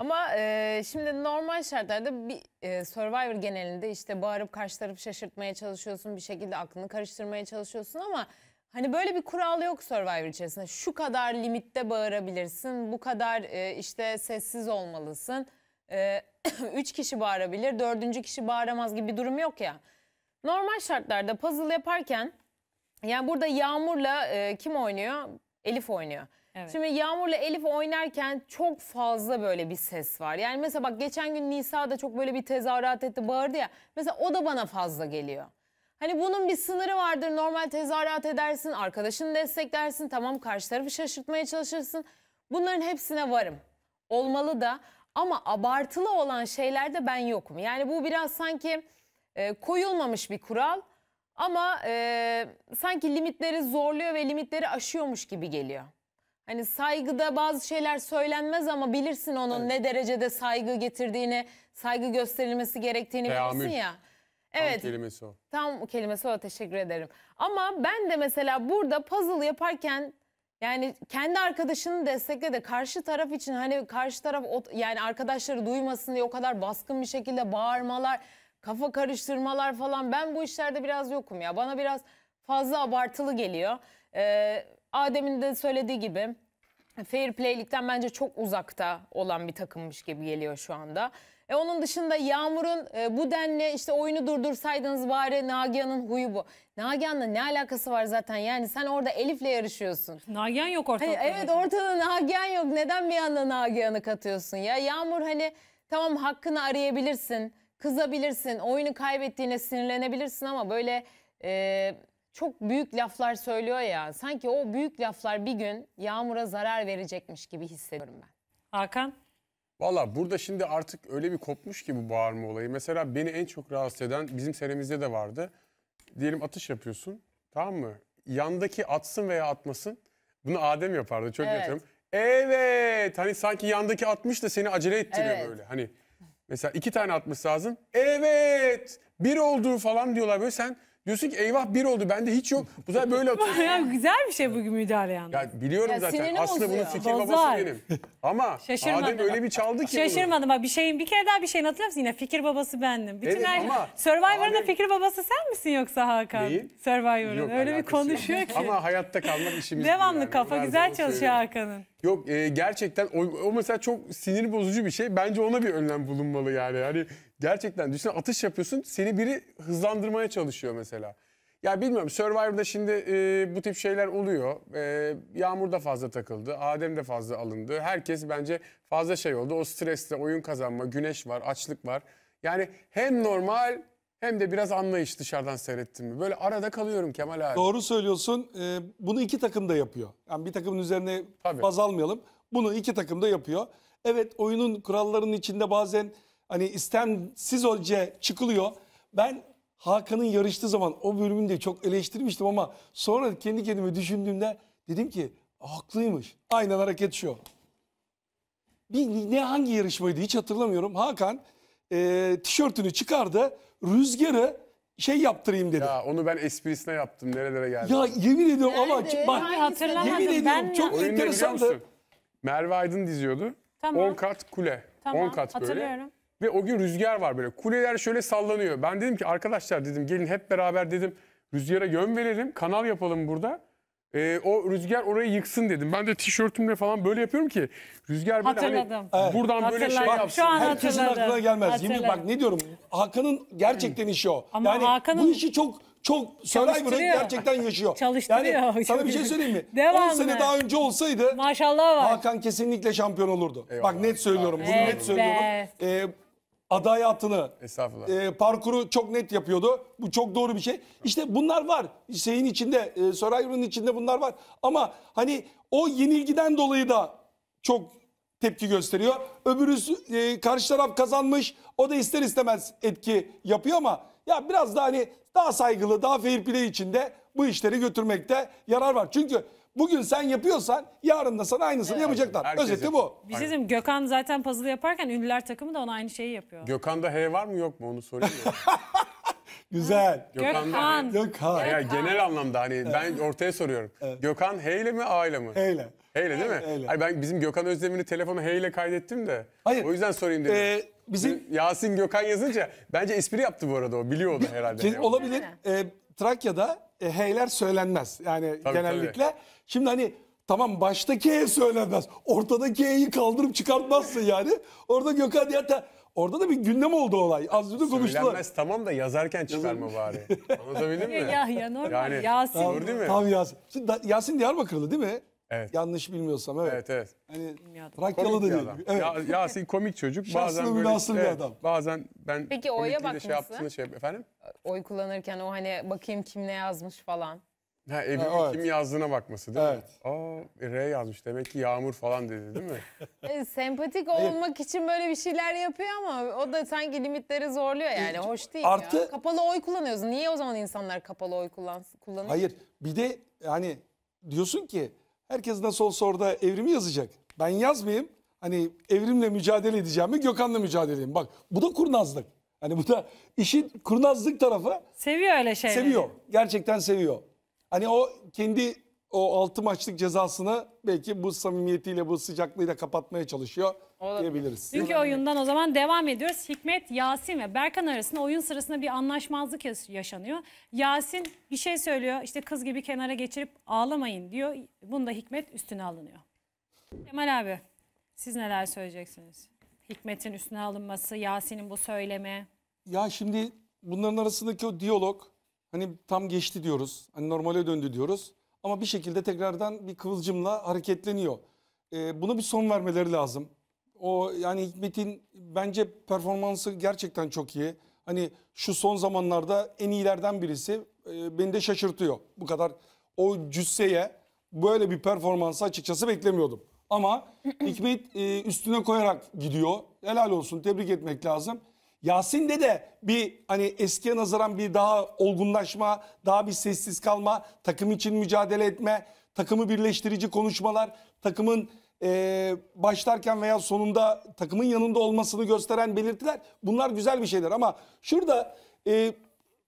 Ama e, şimdi normal şartlarda bir e, Survivor genelinde işte bağırıp karşı tarafı şaşırtmaya çalışıyorsun. Bir şekilde aklını karıştırmaya çalışıyorsun ama hani böyle bir kural yok Survivor içerisinde. Şu kadar limitte bağırabilirsin. Bu kadar e, işte sessiz olmalısın. E, üç kişi bağırabilir, dördüncü kişi bağıramaz gibi bir durum yok ya. Normal şartlarda puzzle yaparken yani burada Yağmur'la e, kim oynuyor? Elif oynuyor. Evet. Şimdi Yağmur'la Elif oynarken çok fazla böyle bir ses var. Yani mesela bak geçen gün Nisa da çok böyle bir tezahürat etti bağırdı ya. Mesela o da bana fazla geliyor. Hani bunun bir sınırı vardır. Normal tezahürat edersin, arkadaşını desteklersin, tamam karşı tarafı şaşırtmaya çalışırsın. Bunların hepsine varım. Olmalı da ama abartılı olan şeylerde ben yokum. Yani bu biraz sanki e, koyulmamış bir kural ama e, sanki limitleri zorluyor ve limitleri aşıyormuş gibi geliyor. Hani saygıda bazı şeyler söylenmez ama bilirsin onun ne derecede saygı getirdiğini, saygı gösterilmesi gerektiğini Teamül. bilirsin ya. Evet. Tam kelimesi o. Tam kelimesi o teşekkür ederim. Ama ben de mesela burada puzzle yaparken yani kendi arkadaşını destekle de karşı taraf için hani karşı taraf yani arkadaşları duymasın diye o kadar baskın bir şekilde bağırmalar, kafa karıştırmalar falan ben bu işlerde biraz yokum ya. Bana biraz fazla abartılı geliyor. Ee, Adem'in de söylediği gibi fair play'likten bence çok uzakta olan bir takımmış gibi geliyor şu anda. E onun dışında Yağmur'un e, bu denli işte oyunu durdursaydınız bari Nagihan'ın huyu bu. Nagihan'la ne alakası var zaten yani sen orada Elif'le yarışıyorsun. Nagihan yok ortada. Hani, evet ortada Nagihan yok neden bir anda Nagihan'ı katıyorsun ya? Yağmur hani tamam hakkını arayabilirsin, kızabilirsin, oyunu kaybettiğine sinirlenebilirsin ama böyle... E, çok büyük laflar söylüyor ya. Sanki o büyük laflar bir gün Yağmur'a zarar verecekmiş gibi hissediyorum ben. Hakan? Valla burada şimdi artık öyle bir kopmuş ki bu bağırma olayı. Mesela beni en çok rahatsız eden bizim senemizde de vardı. Diyelim atış yapıyorsun tamam mı? Yandaki atsın veya atmasın. Bunu Adem yapardı çok evet. yatıyorum. Evet hani sanki yandaki atmış da seni acele ettiriyor evet. böyle. Hani mesela iki tane atmış lazım. Evet bir olduğu falan diyorlar böyle sen Diyorsun ki eyvah bir oldu bende hiç yok. Bu sefer böyle atıyorsun. ya güzel bir şey bugün müdahale yalnız. Ya biliyorum Ya zaten. Aslında bunun fikir babası Bozar. benim. Ama Şaşırmadım. Adem öyle bir çaldı ki Şaşırmadım bak bir şeyin bir kere daha bir şeyin hatırlıyor musun? Yine fikir babası bendim. Bütün Evet, ama her Survivor'ın da fikir babası sen misin yoksa Hakan? Neyin? Survivor'ın Yok, öyle bir alakası yok. konuşuyor ki. Ama hayatta kalmak işimiz. Devamlı yani. kafa Her güzel çalışıyor Hakan'ın. Yok e, gerçekten o, o mesela çok sinir bozucu bir şey. Bence ona bir önlem bulunmalı yani. Hani Gerçekten düşün atış yapıyorsun seni biri hızlandırmaya çalışıyor mesela. Ya bilmiyorum Survivor'da şimdi e, bu tip şeyler oluyor. E, Yağmur da fazla takıldı. Adem de fazla alındı. Herkes bence fazla şey oldu. O stresle oyun kazanma, güneş var, açlık var. Yani hem normal hem de biraz anlayış dışarıdan seyrettim mi? Böyle arada kalıyorum Kemal abi. Doğru söylüyorsun. Ee, bunu iki takım da yapıyor. Yani bir takımın üzerine Tabii. baz almayalım. Bunu iki takım da yapıyor. Evet oyunun kurallarının içinde bazen Hani istemsiz hoca çıkılıyor. Ben Hakan'ın yarıştığı zaman o bölümünde çok eleştirmiştim ama sonra kendi kendime düşündüğümde dedim ki haklıymış. Aynen hareket şu. Bir, ne hangi yarışmaydı hiç hatırlamıyorum. Hakan e, tişörtünü çıkardı. Rüzgarı şey yaptırayım dedi. Ya onu ben esprisine yaptım. Nerelere geldi? Ya yemin ediyorum ama ç- bak yemin ediyorum ben çok Oyunda biliyor enteresandı. Merve Aydın diziyordu. Tamam. 10 kat kule. Tamam, 10 kat böyle. hatırlıyorum. Ve o gün rüzgar var böyle. Kuleler şöyle sallanıyor. Ben dedim ki arkadaşlar dedim gelin hep beraber dedim rüzgara yön verelim. Kanal yapalım burada. Ee, o rüzgar orayı yıksın dedim. Ben de tişörtümle falan böyle yapıyorum ki rüzgar böyle hani Hatırladım. hani Evet. buradan böyle şey Hatırladım. Bak yapsın. Şu an herkesin aklına gelmez. Yemin bak ne diyorum. Hakan'ın gerçekten işi o. Ama yani Hakan'ın- bu işi çok çok Survivor'ı Çalıştırıyor. gerçekten yaşıyor. Çalıştırıyor. Yani sana bir şey söyleyeyim mi? Devamlı. 10 sene daha önce olsaydı Maşallah var. Hakan kesinlikle şampiyon olurdu. Bak net söylüyorum. Bunu net söylüyorum. Ee, aday atını, e, parkuru çok net yapıyordu. Bu çok doğru bir şey. İşte bunlar var. Şeyin içinde, e, Survivor'ın içinde bunlar var. Ama hani o yenilgiden dolayı da çok tepki gösteriyor. Öbürü e, karşı taraf kazanmış. O da ister istemez etki yapıyor ama ya biraz daha hani daha saygılı, daha fair play içinde bu işleri götürmekte yarar var. Çünkü Bugün sen yapıyorsan yarın da sana aynısını yapacaklar. Herkes Özeti bu. Bizim şey Gökhan zaten puzzle yaparken ünlüler takımı da ona aynı şeyi yapıyor. Gökhan'da H var mı yok mu onu sorayım. Güzel. Gökhan. Gökhan. Gökhan. Ya genel anlamda hani ben ortaya soruyorum. Gökhan H ile mi A ile mi? Eyle. Heyle değil mi? Heyle. ben bizim Gökhan Özdemir'i telefonu heyle kaydettim de. Hayır. O yüzden sorayım dedim. Ee, bizim Yasin Gökhan yazınca bence espri yaptı bu arada o. Biliyor o da herhalde. olabilir. Ee, Trakya'da e, heyler söylenmez. Yani Tabii, genellikle Şimdi hani tamam baştaki E söylenmez. Ortadaki E'yi kaldırıp çıkartmazsın yani. Orada Gökhan Yatar... Orada da bir gündem oldu olay. Az önce konuştular. Söylenmez tamam da yazarken çıkarma bari. Anlatabildim mi? ya normal. Yani, Yasin. Tam, değil mi? Tam Yasin. Yasin Diyarbakırlı değil mi? Evet. Yanlış bilmiyorsam evet. Evet evet. Hani Trakyalı da değil. Evet. Ya, Yasin komik çocuk. Şanslı bazen böyle, bir evet, adam. Bazen ben Peki, oya bakmışsın. Şey, şey efendim? Oy kullanırken o hani bakayım kim ne yazmış falan. Ha evi evet. kim yazdığına bakması değil evet. mi? Aa R yazmış demek ki yağmur falan dedi değil mi? E, sempatik olmak için böyle bir şeyler yapıyor ama o da sanki limitleri zorluyor yani. Hoş değil Artı, ya. Kapalı oy kullanıyoruz. Niye o zaman insanlar kapalı oy kullansın, kullanıyor? Hayır bir de hani diyorsun ki herkes nasıl olsa orada evrimi yazacak. Ben yazmayayım hani evrimle mücadele edeceğim mi Gökhan'la mücadele edeyim. Bak bu da kurnazlık. Hani bu da işin kurnazlık tarafı. Seviyor öyle şeyleri. Seviyor. Gerçekten seviyor. Hani o kendi o 6 maçlık cezasını belki bu samimiyetiyle bu sıcaklığıyla kapatmaya çalışıyor Olabilir. diyebiliriz. Çünkü oyundan o zaman devam ediyoruz. Hikmet, Yasin ve Berkan arasında oyun sırasında bir anlaşmazlık yaşanıyor. Yasin bir şey söylüyor işte kız gibi kenara geçirip ağlamayın diyor. Bunda Hikmet üstüne alınıyor. Kemal abi siz neler söyleyeceksiniz? Hikmet'in üstüne alınması, Yasin'in bu söyleme. Ya şimdi bunların arasındaki o diyalog Hani tam geçti diyoruz. Hani normale döndü diyoruz. Ama bir şekilde tekrardan bir kıvılcımla hareketleniyor. E, buna bir son vermeleri lazım. O yani Hikmet'in bence performansı gerçekten çok iyi. Hani şu son zamanlarda en iyilerden birisi e, beni de şaşırtıyor. Bu kadar o cüsseye böyle bir performansı açıkçası beklemiyordum. Ama Hikmet e, üstüne koyarak gidiyor. Helal olsun tebrik etmek lazım. Yasin'de de bir hani eskiye nazaran bir daha olgunlaşma, daha bir sessiz kalma, takım için mücadele etme, takımı birleştirici konuşmalar, takımın e, başlarken veya sonunda takımın yanında olmasını gösteren belirtiler. Bunlar güzel bir şeyler ama şurada e,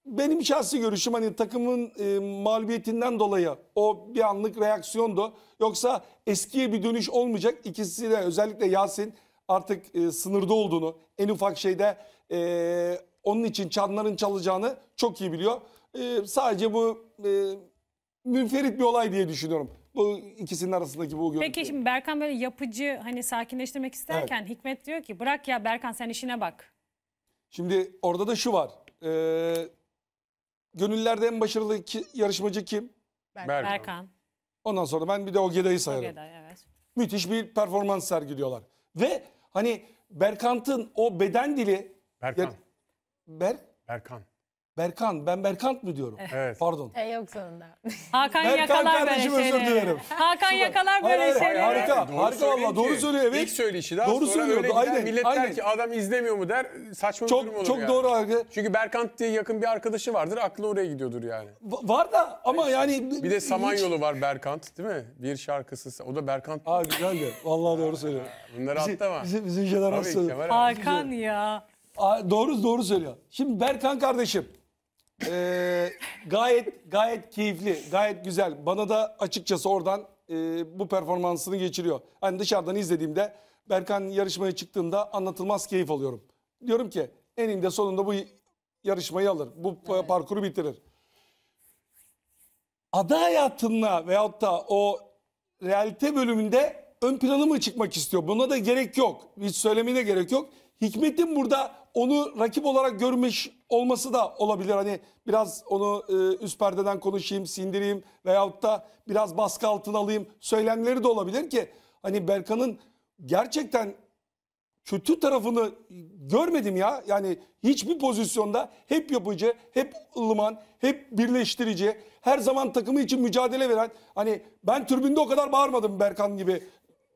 benim şahsi görüşüm hani takımın e, mağlubiyetinden dolayı o bir anlık reaksiyondu. Yoksa eskiye bir dönüş olmayacak. İkisi de özellikle Yasin artık e, sınırda olduğunu en ufak şeyde e, onun için çanların çalacağını çok iyi biliyor. E, sadece bu e, münferit bir olay diye düşünüyorum. Bu ikisinin arasındaki bu görüntü. Peki şimdi Berkan böyle yapıcı hani sakinleştirmek isterken evet. Hikmet diyor ki bırak ya Berkan sen işine bak. Şimdi orada da şu var. E, gönüllerde en başarılı ki, yarışmacı kim? Berkan. Berkan. Ondan sonra ben bir de Ogeda'yı sayarım. Ogeda, evet. Müthiş bir performans sergiliyorlar. Ve hani Berkant'ın o beden dili Berkan. Ber Berkan. Berkan. Ben Berkant mı diyorum? Evet. Pardon. E, yok sonunda. Hakan Berkan yakalar böyle kardeşim özür dilerim. Hakan yakalar Hayır, böyle hayır, şeyleri. Harika. Doğru harika söyleyince, valla. Doğru söylüyor evet. İlk söyleyişi daha Doğru sonra öyle söylüyordu. gider. Aynen. Millet der ki adam izlemiyor mu der. Saçma bir durum Çok olur çok yani. doğru harika. Çünkü Berkant diye yakın bir arkadaşı vardır. Aklı oraya gidiyordur yani. Va- Var da ama yani Bir de Samanyolu var Berkant değil mi? Bir şarkısı. O da Berkant. Aa de. Vallahi doğru söylüyor. Bunları Bizim, atlama. bizim, bizim Tabii jenerasyon. Hakan ya. Aa, doğru doğru söylüyor. Şimdi Berkan kardeşim e, gayet gayet keyifli, gayet güzel. Bana da açıkçası oradan e, bu performansını geçiriyor. Hani dışarıdan izlediğimde Berkan yarışmaya çıktığında anlatılmaz keyif alıyorum. Diyorum ki eninde sonunda bu yarışmayı alır. Bu evet. parkuru bitirir. Ada hayatında veyahut da o realite bölümünde ön planı mı çıkmak istiyor? Buna da gerek yok. Hiç söylemine gerek yok. Hikmet'in burada onu rakip olarak görmüş olması da olabilir. Hani biraz onu e, üst perdeden konuşayım, sindireyim veyahut da biraz baskı altına alayım söylemleri de olabilir ki hani Berkan'ın gerçekten kötü tarafını görmedim ya. Yani hiçbir pozisyonda hep yapıcı, hep ılıman, hep birleştirici, her zaman takımı için mücadele veren. Hani ben türbünde o kadar bağırmadım Berkan gibi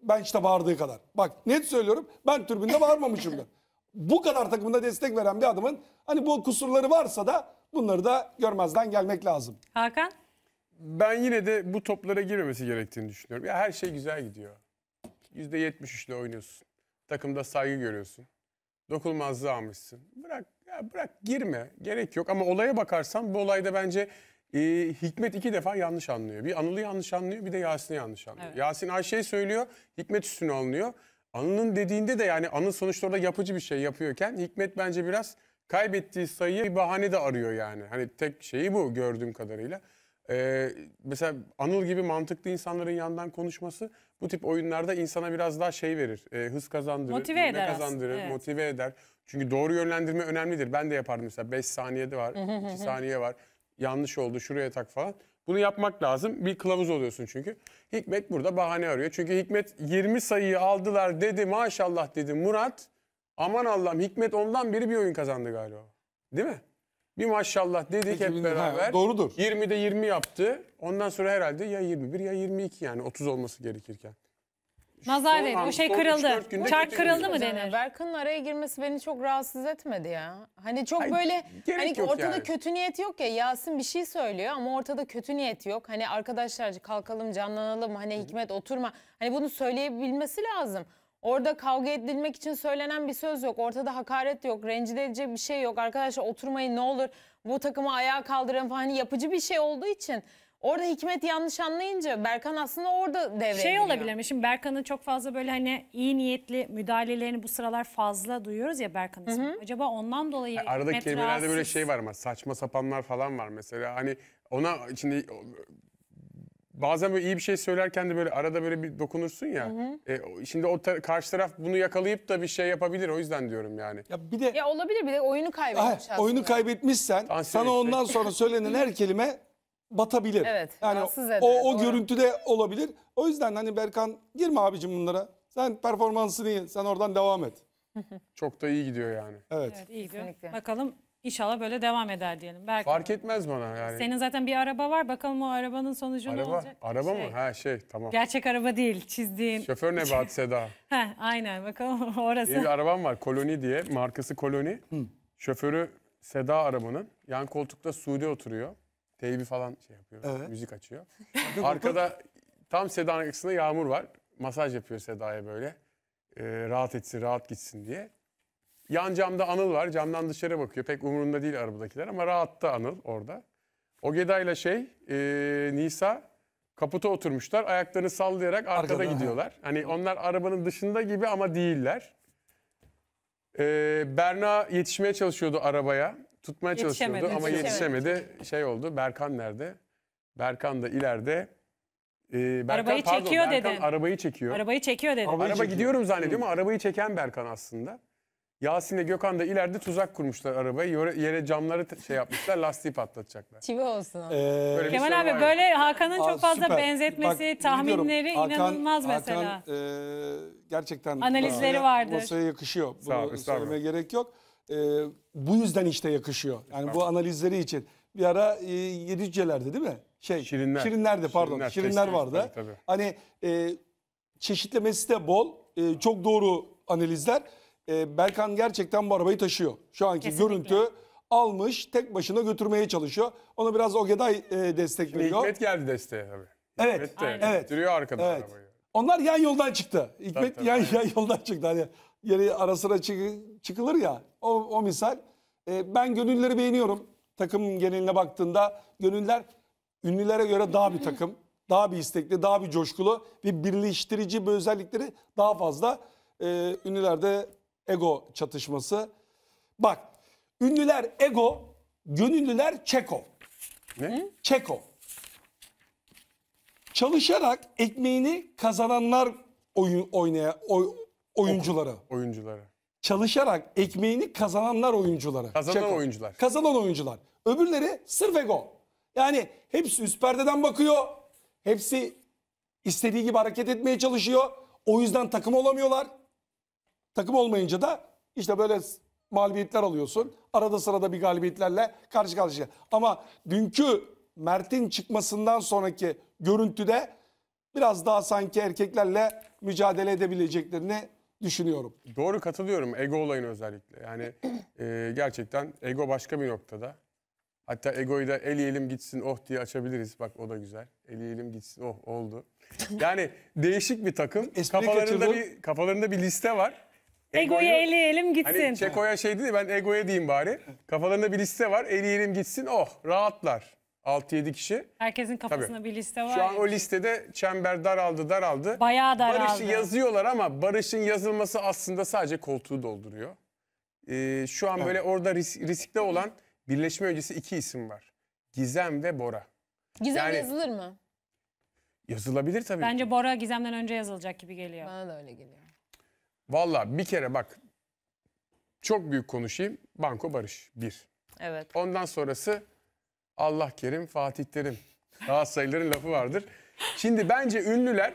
ben işte bağırdığı kadar. Bak net söylüyorum ben türbünde bağırmamışım da. Bu kadar takımında destek veren bir adamın hani bu kusurları varsa da bunları da görmezden gelmek lazım. Hakan? Ben yine de bu toplara girmemesi gerektiğini düşünüyorum. Ya her şey güzel gidiyor. %73 ile oynuyorsun. Takımda saygı görüyorsun. Dokunmazlığı almışsın. Bırak ya bırak girme. Gerek yok ama olaya bakarsan bu olayda bence e, Hikmet iki defa yanlış anlıyor. Bir Anıl'ı yanlış anlıyor bir de Yasin'i yanlış anlıyor. Evet. Yasin Ayşe'yi söylüyor Hikmet üstüne alınıyor. Anıl'ın dediğinde de yani Anıl sonuçta orada yapıcı bir şey yapıyorken Hikmet bence biraz kaybettiği sayıyı bir bahane de arıyor yani. Hani tek şeyi bu gördüğüm kadarıyla. Ee, mesela Anıl gibi mantıklı insanların yandan konuşması bu tip oyunlarda insana biraz daha şey verir. E, hız kazandırır, motive eder kazandırır, evet. motive eder. Çünkü doğru yönlendirme önemlidir. Ben de yapardım mesela 5 saniyede var, 2 saniye var yanlış oldu şuraya tak falan. Bunu yapmak lazım. Bir kılavuz oluyorsun çünkü. Hikmet burada bahane arıyor. Çünkü Hikmet 20 sayıyı aldılar dedi maşallah dedi Murat. Aman Allah'ım Hikmet ondan biri bir oyun kazandı galiba. Değil mi? Bir maşallah dedik hep beraber. Ha, doğrudur. 20'de 20 yaptı. Ondan sonra herhalde ya 21 ya 22 yani 30 olması gerekirken. Nazar değdi. O şey kırıldı. Çark kırıldı mı denir? Berkan'ın araya girmesi beni çok rahatsız etmedi ya. Hani çok Hayır, böyle hani yok ortada yani. kötü niyet yok ya. Yasin bir şey söylüyor ama ortada kötü niyet yok. Hani arkadaşlar kalkalım canlanalım hani Hikmet oturma. Hani bunu söyleyebilmesi lazım. Orada kavga edilmek için söylenen bir söz yok. Ortada hakaret yok. Rencide edecek bir şey yok. Arkadaşlar oturmayın ne olur. Bu takımı ayağa kaldırın falan. Hani yapıcı bir şey olduğu için Orada Hikmet yanlış anlayınca Berkan aslında orada devreye Şey giriyor. olabilir mi? Şimdi Berkan'ın çok fazla böyle hani iyi niyetli müdahalelerini bu sıralar fazla duyuyoruz ya Berkan ismi. Acaba ondan dolayı yani Arada kelimelerde rahatsız... böyle şey var ama saçma sapanlar falan var mesela. Hani ona şimdi bazen böyle iyi bir şey söylerken de böyle arada böyle bir dokunursun ya. Hı hı. E, şimdi o ta karşı taraf bunu yakalayıp da bir şey yapabilir. O yüzden diyorum yani. Ya bir de ya olabilir bir de oyunu kaybetmiş. Ha, oyunu kaybetmişsen Tansiyon sana ondan sonra söylenen her kelime batabilir. Evet. Yani eder, o, o görüntüde olabilir. O yüzden hani Berkan girme abicim bunlara. Sen performansını iyi, sen oradan devam et. Çok da iyi gidiyor yani. Evet. Evet iyi gidiyor. Bakalım inşallah böyle devam eder diyelim. Belki Fark etmez bana yani. Senin zaten bir araba var. Bakalım o arabanın sonucu ne olacak? araba Şey, mı? Ha şey tamam. Gerçek araba değil, çizdiğin. Şoför Nebahat Seda. Ha, aynen bakalım orası. Yeni bir arabam var Koloni diye. Markası Koloni. Şoförü Seda arabanın. Yan koltukta Suudi oturuyor teybi falan şey yapıyor. Evet. Müzik açıyor. Arkada tam Seda'nın arkasında Yağmur var. Masaj yapıyor Seda'ya böyle. Ee, rahat etsin, rahat gitsin diye. Yan camda Anıl var. Camdan dışarı bakıyor. Pek umurunda değil arabadakiler ama rahatta Anıl orada. O ile şey, e, Nisa kaputa oturmuşlar. Ayaklarını sallayarak arkada, arkada gidiyorlar. He. Hani onlar arabanın dışında gibi ama değiller. Ee, Berna yetişmeye çalışıyordu arabaya tutmaya Yetişemedi, çalışıyordu ama yetişemedi. yetişemedi. Şey oldu Berkan nerede? Berkan da ileride. Ee, Berkan, arabayı pardon, çekiyor Berkan dedin. Arabayı çekiyor. Arabayı çekiyor dedim. Arabayı Araba çekiyor. gidiyorum zannediyorum ama arabayı çeken Berkan aslında. Yasin'le Gökhan da ileride tuzak kurmuşlar arabayı Yere, yere camları şey yapmışlar lastiği patlatacaklar. Çivi olsun. Ee, Böyle Kemal şey var. abi böyle Hakan'ın çok fazla süper. benzetmesi, Bak, tahminleri Hakan- inanılmaz mesela. Hakan e, gerçekten Analizleri masaya- vardır. Masaya yakışıyor. Sağ ol, Bunu estağfurullah. söylemeye gerek yok. E, bu yüzden işte yakışıyor. Yani bu analizleri için. Bir ara e, Yedicceler'de değil mi? Şey, Şirinler. Şirinler'de pardon. Şirinler, Şirinler, vardı. Tabii, tabii. Hani e, çeşitlemesi de bol. E, çok doğru analizler. E, Berkan gerçekten bu arabayı taşıyor. Şu anki Kesinlikle. görüntü almış tek başına götürmeye çalışıyor. Ona biraz Ogeday e, destek Şimdi veriyor. Hikmet geldi desteğe tabii. Evet, Hikmet de aynen. götürüyor arkada Evet. arabayı. Onlar yan yoldan çıktı. Hikmet tabii, yan, yan yoldan çıktı. Hani yeri ara sıra çıkı- çıkılır ya o, o misal. E, ben gönülleri beğeniyorum. Takım geneline baktığında gönüller ünlülere göre daha bir takım. Daha bir istekli, daha bir coşkulu ve birleştirici bir özellikleri daha fazla. E, ünlülerde ego çatışması. Bak ünlüler ego, gönüllüler çeko. Ne? Çeko. Çalışarak ekmeğini kazananlar oyun oynaya oy, oyuncuları. Oyuncuları çalışarak ekmeğini kazananlar oyuncuları. Kazanan Çeko. oyuncular. Kazanan oyuncular. Öbürleri sırf ego. Yani hepsi üst perdeden bakıyor. Hepsi istediği gibi hareket etmeye çalışıyor. O yüzden takım olamıyorlar. Takım olmayınca da işte böyle mağlubiyetler alıyorsun. Arada sırada bir galibiyetlerle karşı karşıya. Ama dünkü Mert'in çıkmasından sonraki görüntüde biraz daha sanki erkeklerle mücadele edebileceklerini düşünüyorum. Doğru katılıyorum ego olayını özellikle. Yani e, gerçekten ego başka bir noktada. Hatta egoyu da eleyelim gitsin oh diye açabiliriz. Bak o da güzel. Eleyelim gitsin oh oldu. Yani değişik bir takım. kafalarında bir kafalarında bir liste var. Egoyu eleyelim gitsin. Hani Çeko'ya şey dedi ben egoya diyeyim bari. Kafalarında bir liste var. Eleyelim gitsin oh rahatlar. 6-7 kişi. Herkesin kafasında bir liste var. Şu an o listede çember daraldı daraldı. Bayağı daraldı. Barış'ı yazıyorlar ama Barış'ın yazılması aslında sadece koltuğu dolduruyor. Ee, şu an böyle orada risk, riskte olan birleşme öncesi iki isim var. Gizem ve Bora. Gizem Yani- yazılır mı? Yazılabilir tabii. Bence Bora Gizem'den önce yazılacak gibi geliyor. Bana da öyle geliyor. Valla bir kere bak çok büyük konuşayım. Banko Barış bir. Evet. Ondan sonrası Allah Kerim, Fatih Terim. Galatasaraylıların lafı vardır. Şimdi bence ünlüler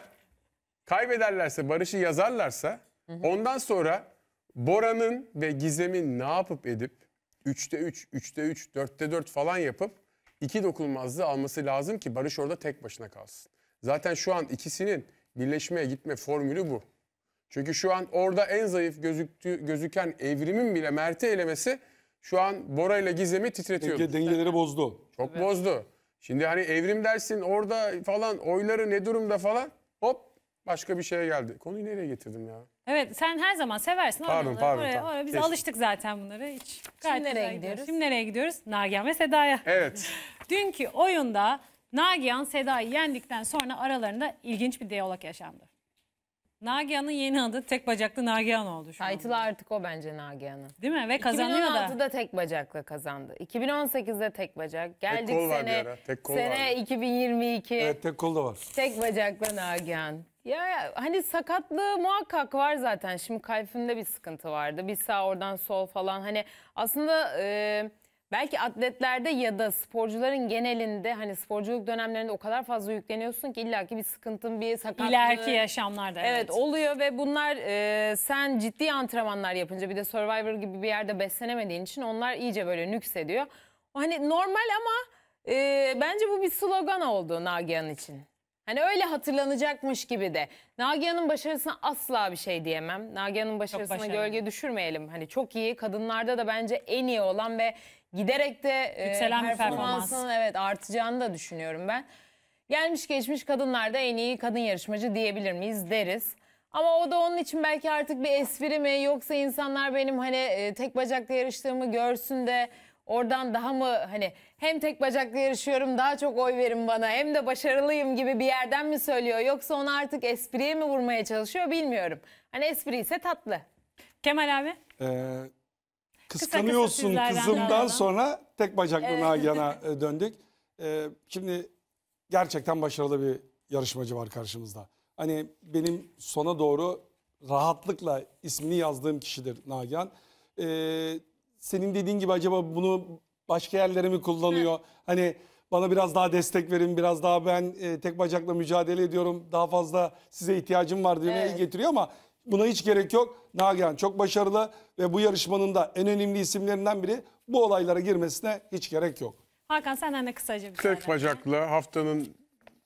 kaybederlerse, Barış'ı yazarlarsa ondan sonra Bora'nın ve Gizem'in ne yapıp edip 3'te 3, 3'te 3, 4'te 4 falan yapıp iki dokunulmazlığı alması lazım ki Barış orada tek başına kalsın. Zaten şu an ikisinin birleşmeye gitme formülü bu. Çünkü şu an orada en zayıf gözüktü, gözüken evrimin bile Mert'i elemesi şu an Bora ile Gizem'i titretiyor. Denge, dengeleri bozdu. Çok evet. bozdu. Şimdi hani evrim dersin orada falan oyları ne durumda falan hop başka bir şeye geldi. Konuyu nereye getirdim ya? Evet sen her zaman seversin. Pardon oraları, pardon. Oraya, oraya. Biz Kesin. alıştık zaten bunlara Hiç Şimdi nereye gidiyoruz? gidiyoruz? Şimdi nereye gidiyoruz? Nagihan ve Seda'ya. Evet. Dünkü oyunda Nagihan Seda'yı yendikten sonra aralarında ilginç bir diyalog yaşandı. Nagihan'ın yeni adı tek bacaklı Nagihan oldu şu Title anda. artık o bence Nagihan'ın. Değil mi? Ve kazanıyor 2016'da da. tek bacakla kazandı. 2018'de tek bacak. Geldik tek kol var bir ara, tek kol sene var. 2022. Evet tek kol da var. Tek bacaklı Nagihan. Ya, hani sakatlığı muhakkak var zaten. Şimdi kalbimde bir sıkıntı vardı. Bir sağ oradan sol falan. Hani aslında... E, Belki atletlerde ya da sporcuların genelinde hani sporculuk dönemlerinde o kadar fazla yükleniyorsun ki illaki bir sıkıntın, bir sakatlığı. İleriki yaşamlarda evet. evet oluyor ve bunlar e, sen ciddi antrenmanlar yapınca bir de Survivor gibi bir yerde beslenemediğin için onlar iyice böyle nüksediyor. Hani normal ama e, bence bu bir slogan oldu Nagihan için. Hani öyle hatırlanacakmış gibi de. Nagihan'ın başarısına asla bir şey diyemem. Nagihan'ın başarısına gölge düşürmeyelim. Hani çok iyi. Kadınlarda da bence en iyi olan ve giderek de e, Yükselen e, performansının evet artacağını da düşünüyorum ben. Gelmiş geçmiş kadınlarda en iyi kadın yarışmacı diyebilir miyiz deriz. Ama o da onun için belki artık bir espri mi yoksa insanlar benim hani e, tek bacakla yarıştığımı görsün de oradan daha mı hani hem tek bacakla yarışıyorum daha çok oy verin bana hem de başarılıyım gibi bir yerden mi söylüyor yoksa onu artık espriye mi vurmaya çalışıyor bilmiyorum. Hani espri ise tatlı. Kemal abi? Ee, Kıskanıyorsun kısa kızımdan sonra tek bacaklı evet. Nagihan'a e, döndük. Ee, şimdi gerçekten başarılı bir yarışmacı var karşımızda. Hani benim sona doğru rahatlıkla ismini yazdığım kişidir Nagihan. Ee, senin dediğin gibi acaba bunu başka yerlere mi kullanıyor? Hı. Hani bana biraz daha destek verin, biraz daha ben e, tek bacakla mücadele ediyorum, daha fazla size ihtiyacım var diye evet. getiriyor ama Buna hiç gerek yok. Nagihan çok başarılı ve bu yarışmanın da en önemli isimlerinden biri bu olaylara girmesine hiç gerek yok. Hakan senden de kısaca bir Tek şeyler. haftanın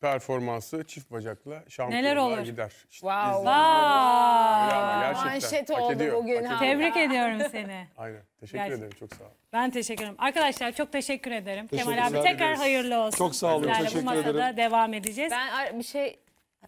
performansı çift bacakla Neler şampiyonlar gider. İşte Wow. izleyin. gerçekten. Manşet oldu ediyor, bugün Tebrik ediyorum seni. Aynen. Teşekkür Gerçekten. ederim. Çok sağ ol. Ben teşekkür ederim. Arkadaşlar çok teşekkür ederim. Kemal abi tekrar ederiz. hayırlı olsun. Çok sağ olun, Sizlerle bu teşekkür masada ederim. devam edeceğiz. Ben bir şey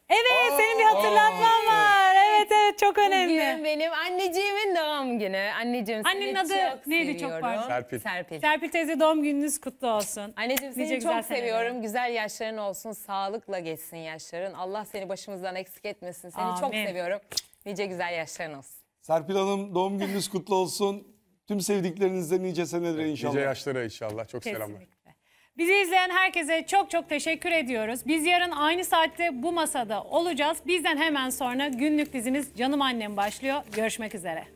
Evet Aa, senin bir hatırlatman var. Evet evet çok Bugün önemli. benim anneciğimin doğum günü. Anneciğim seni Annenin adı çok neydi çok pardon? Serpil. Serpil. Serpil teyze doğum gününüz kutlu olsun. Anneciğim seni Nice çok seneler. seviyorum. Güzel yaşların olsun. Sağlıkla geçsin yaşların. Allah seni başımızdan eksik etmesin. Seni çok seviyorum. Nice güzel yaşların olsun. Serpil Hanım doğum gününüz kutlu olsun. Tüm sevdiklerinizle nice seneler inşallah. Nice yaşlara inşallah. Çok selamlar. Bizi izleyen herkese çok çok teşekkür ediyoruz. Biz yarın aynı saatte bu masada olacağız. Bizden hemen sonra günlük dizimiz Canım Annem başlıyor. Görüşmek üzere.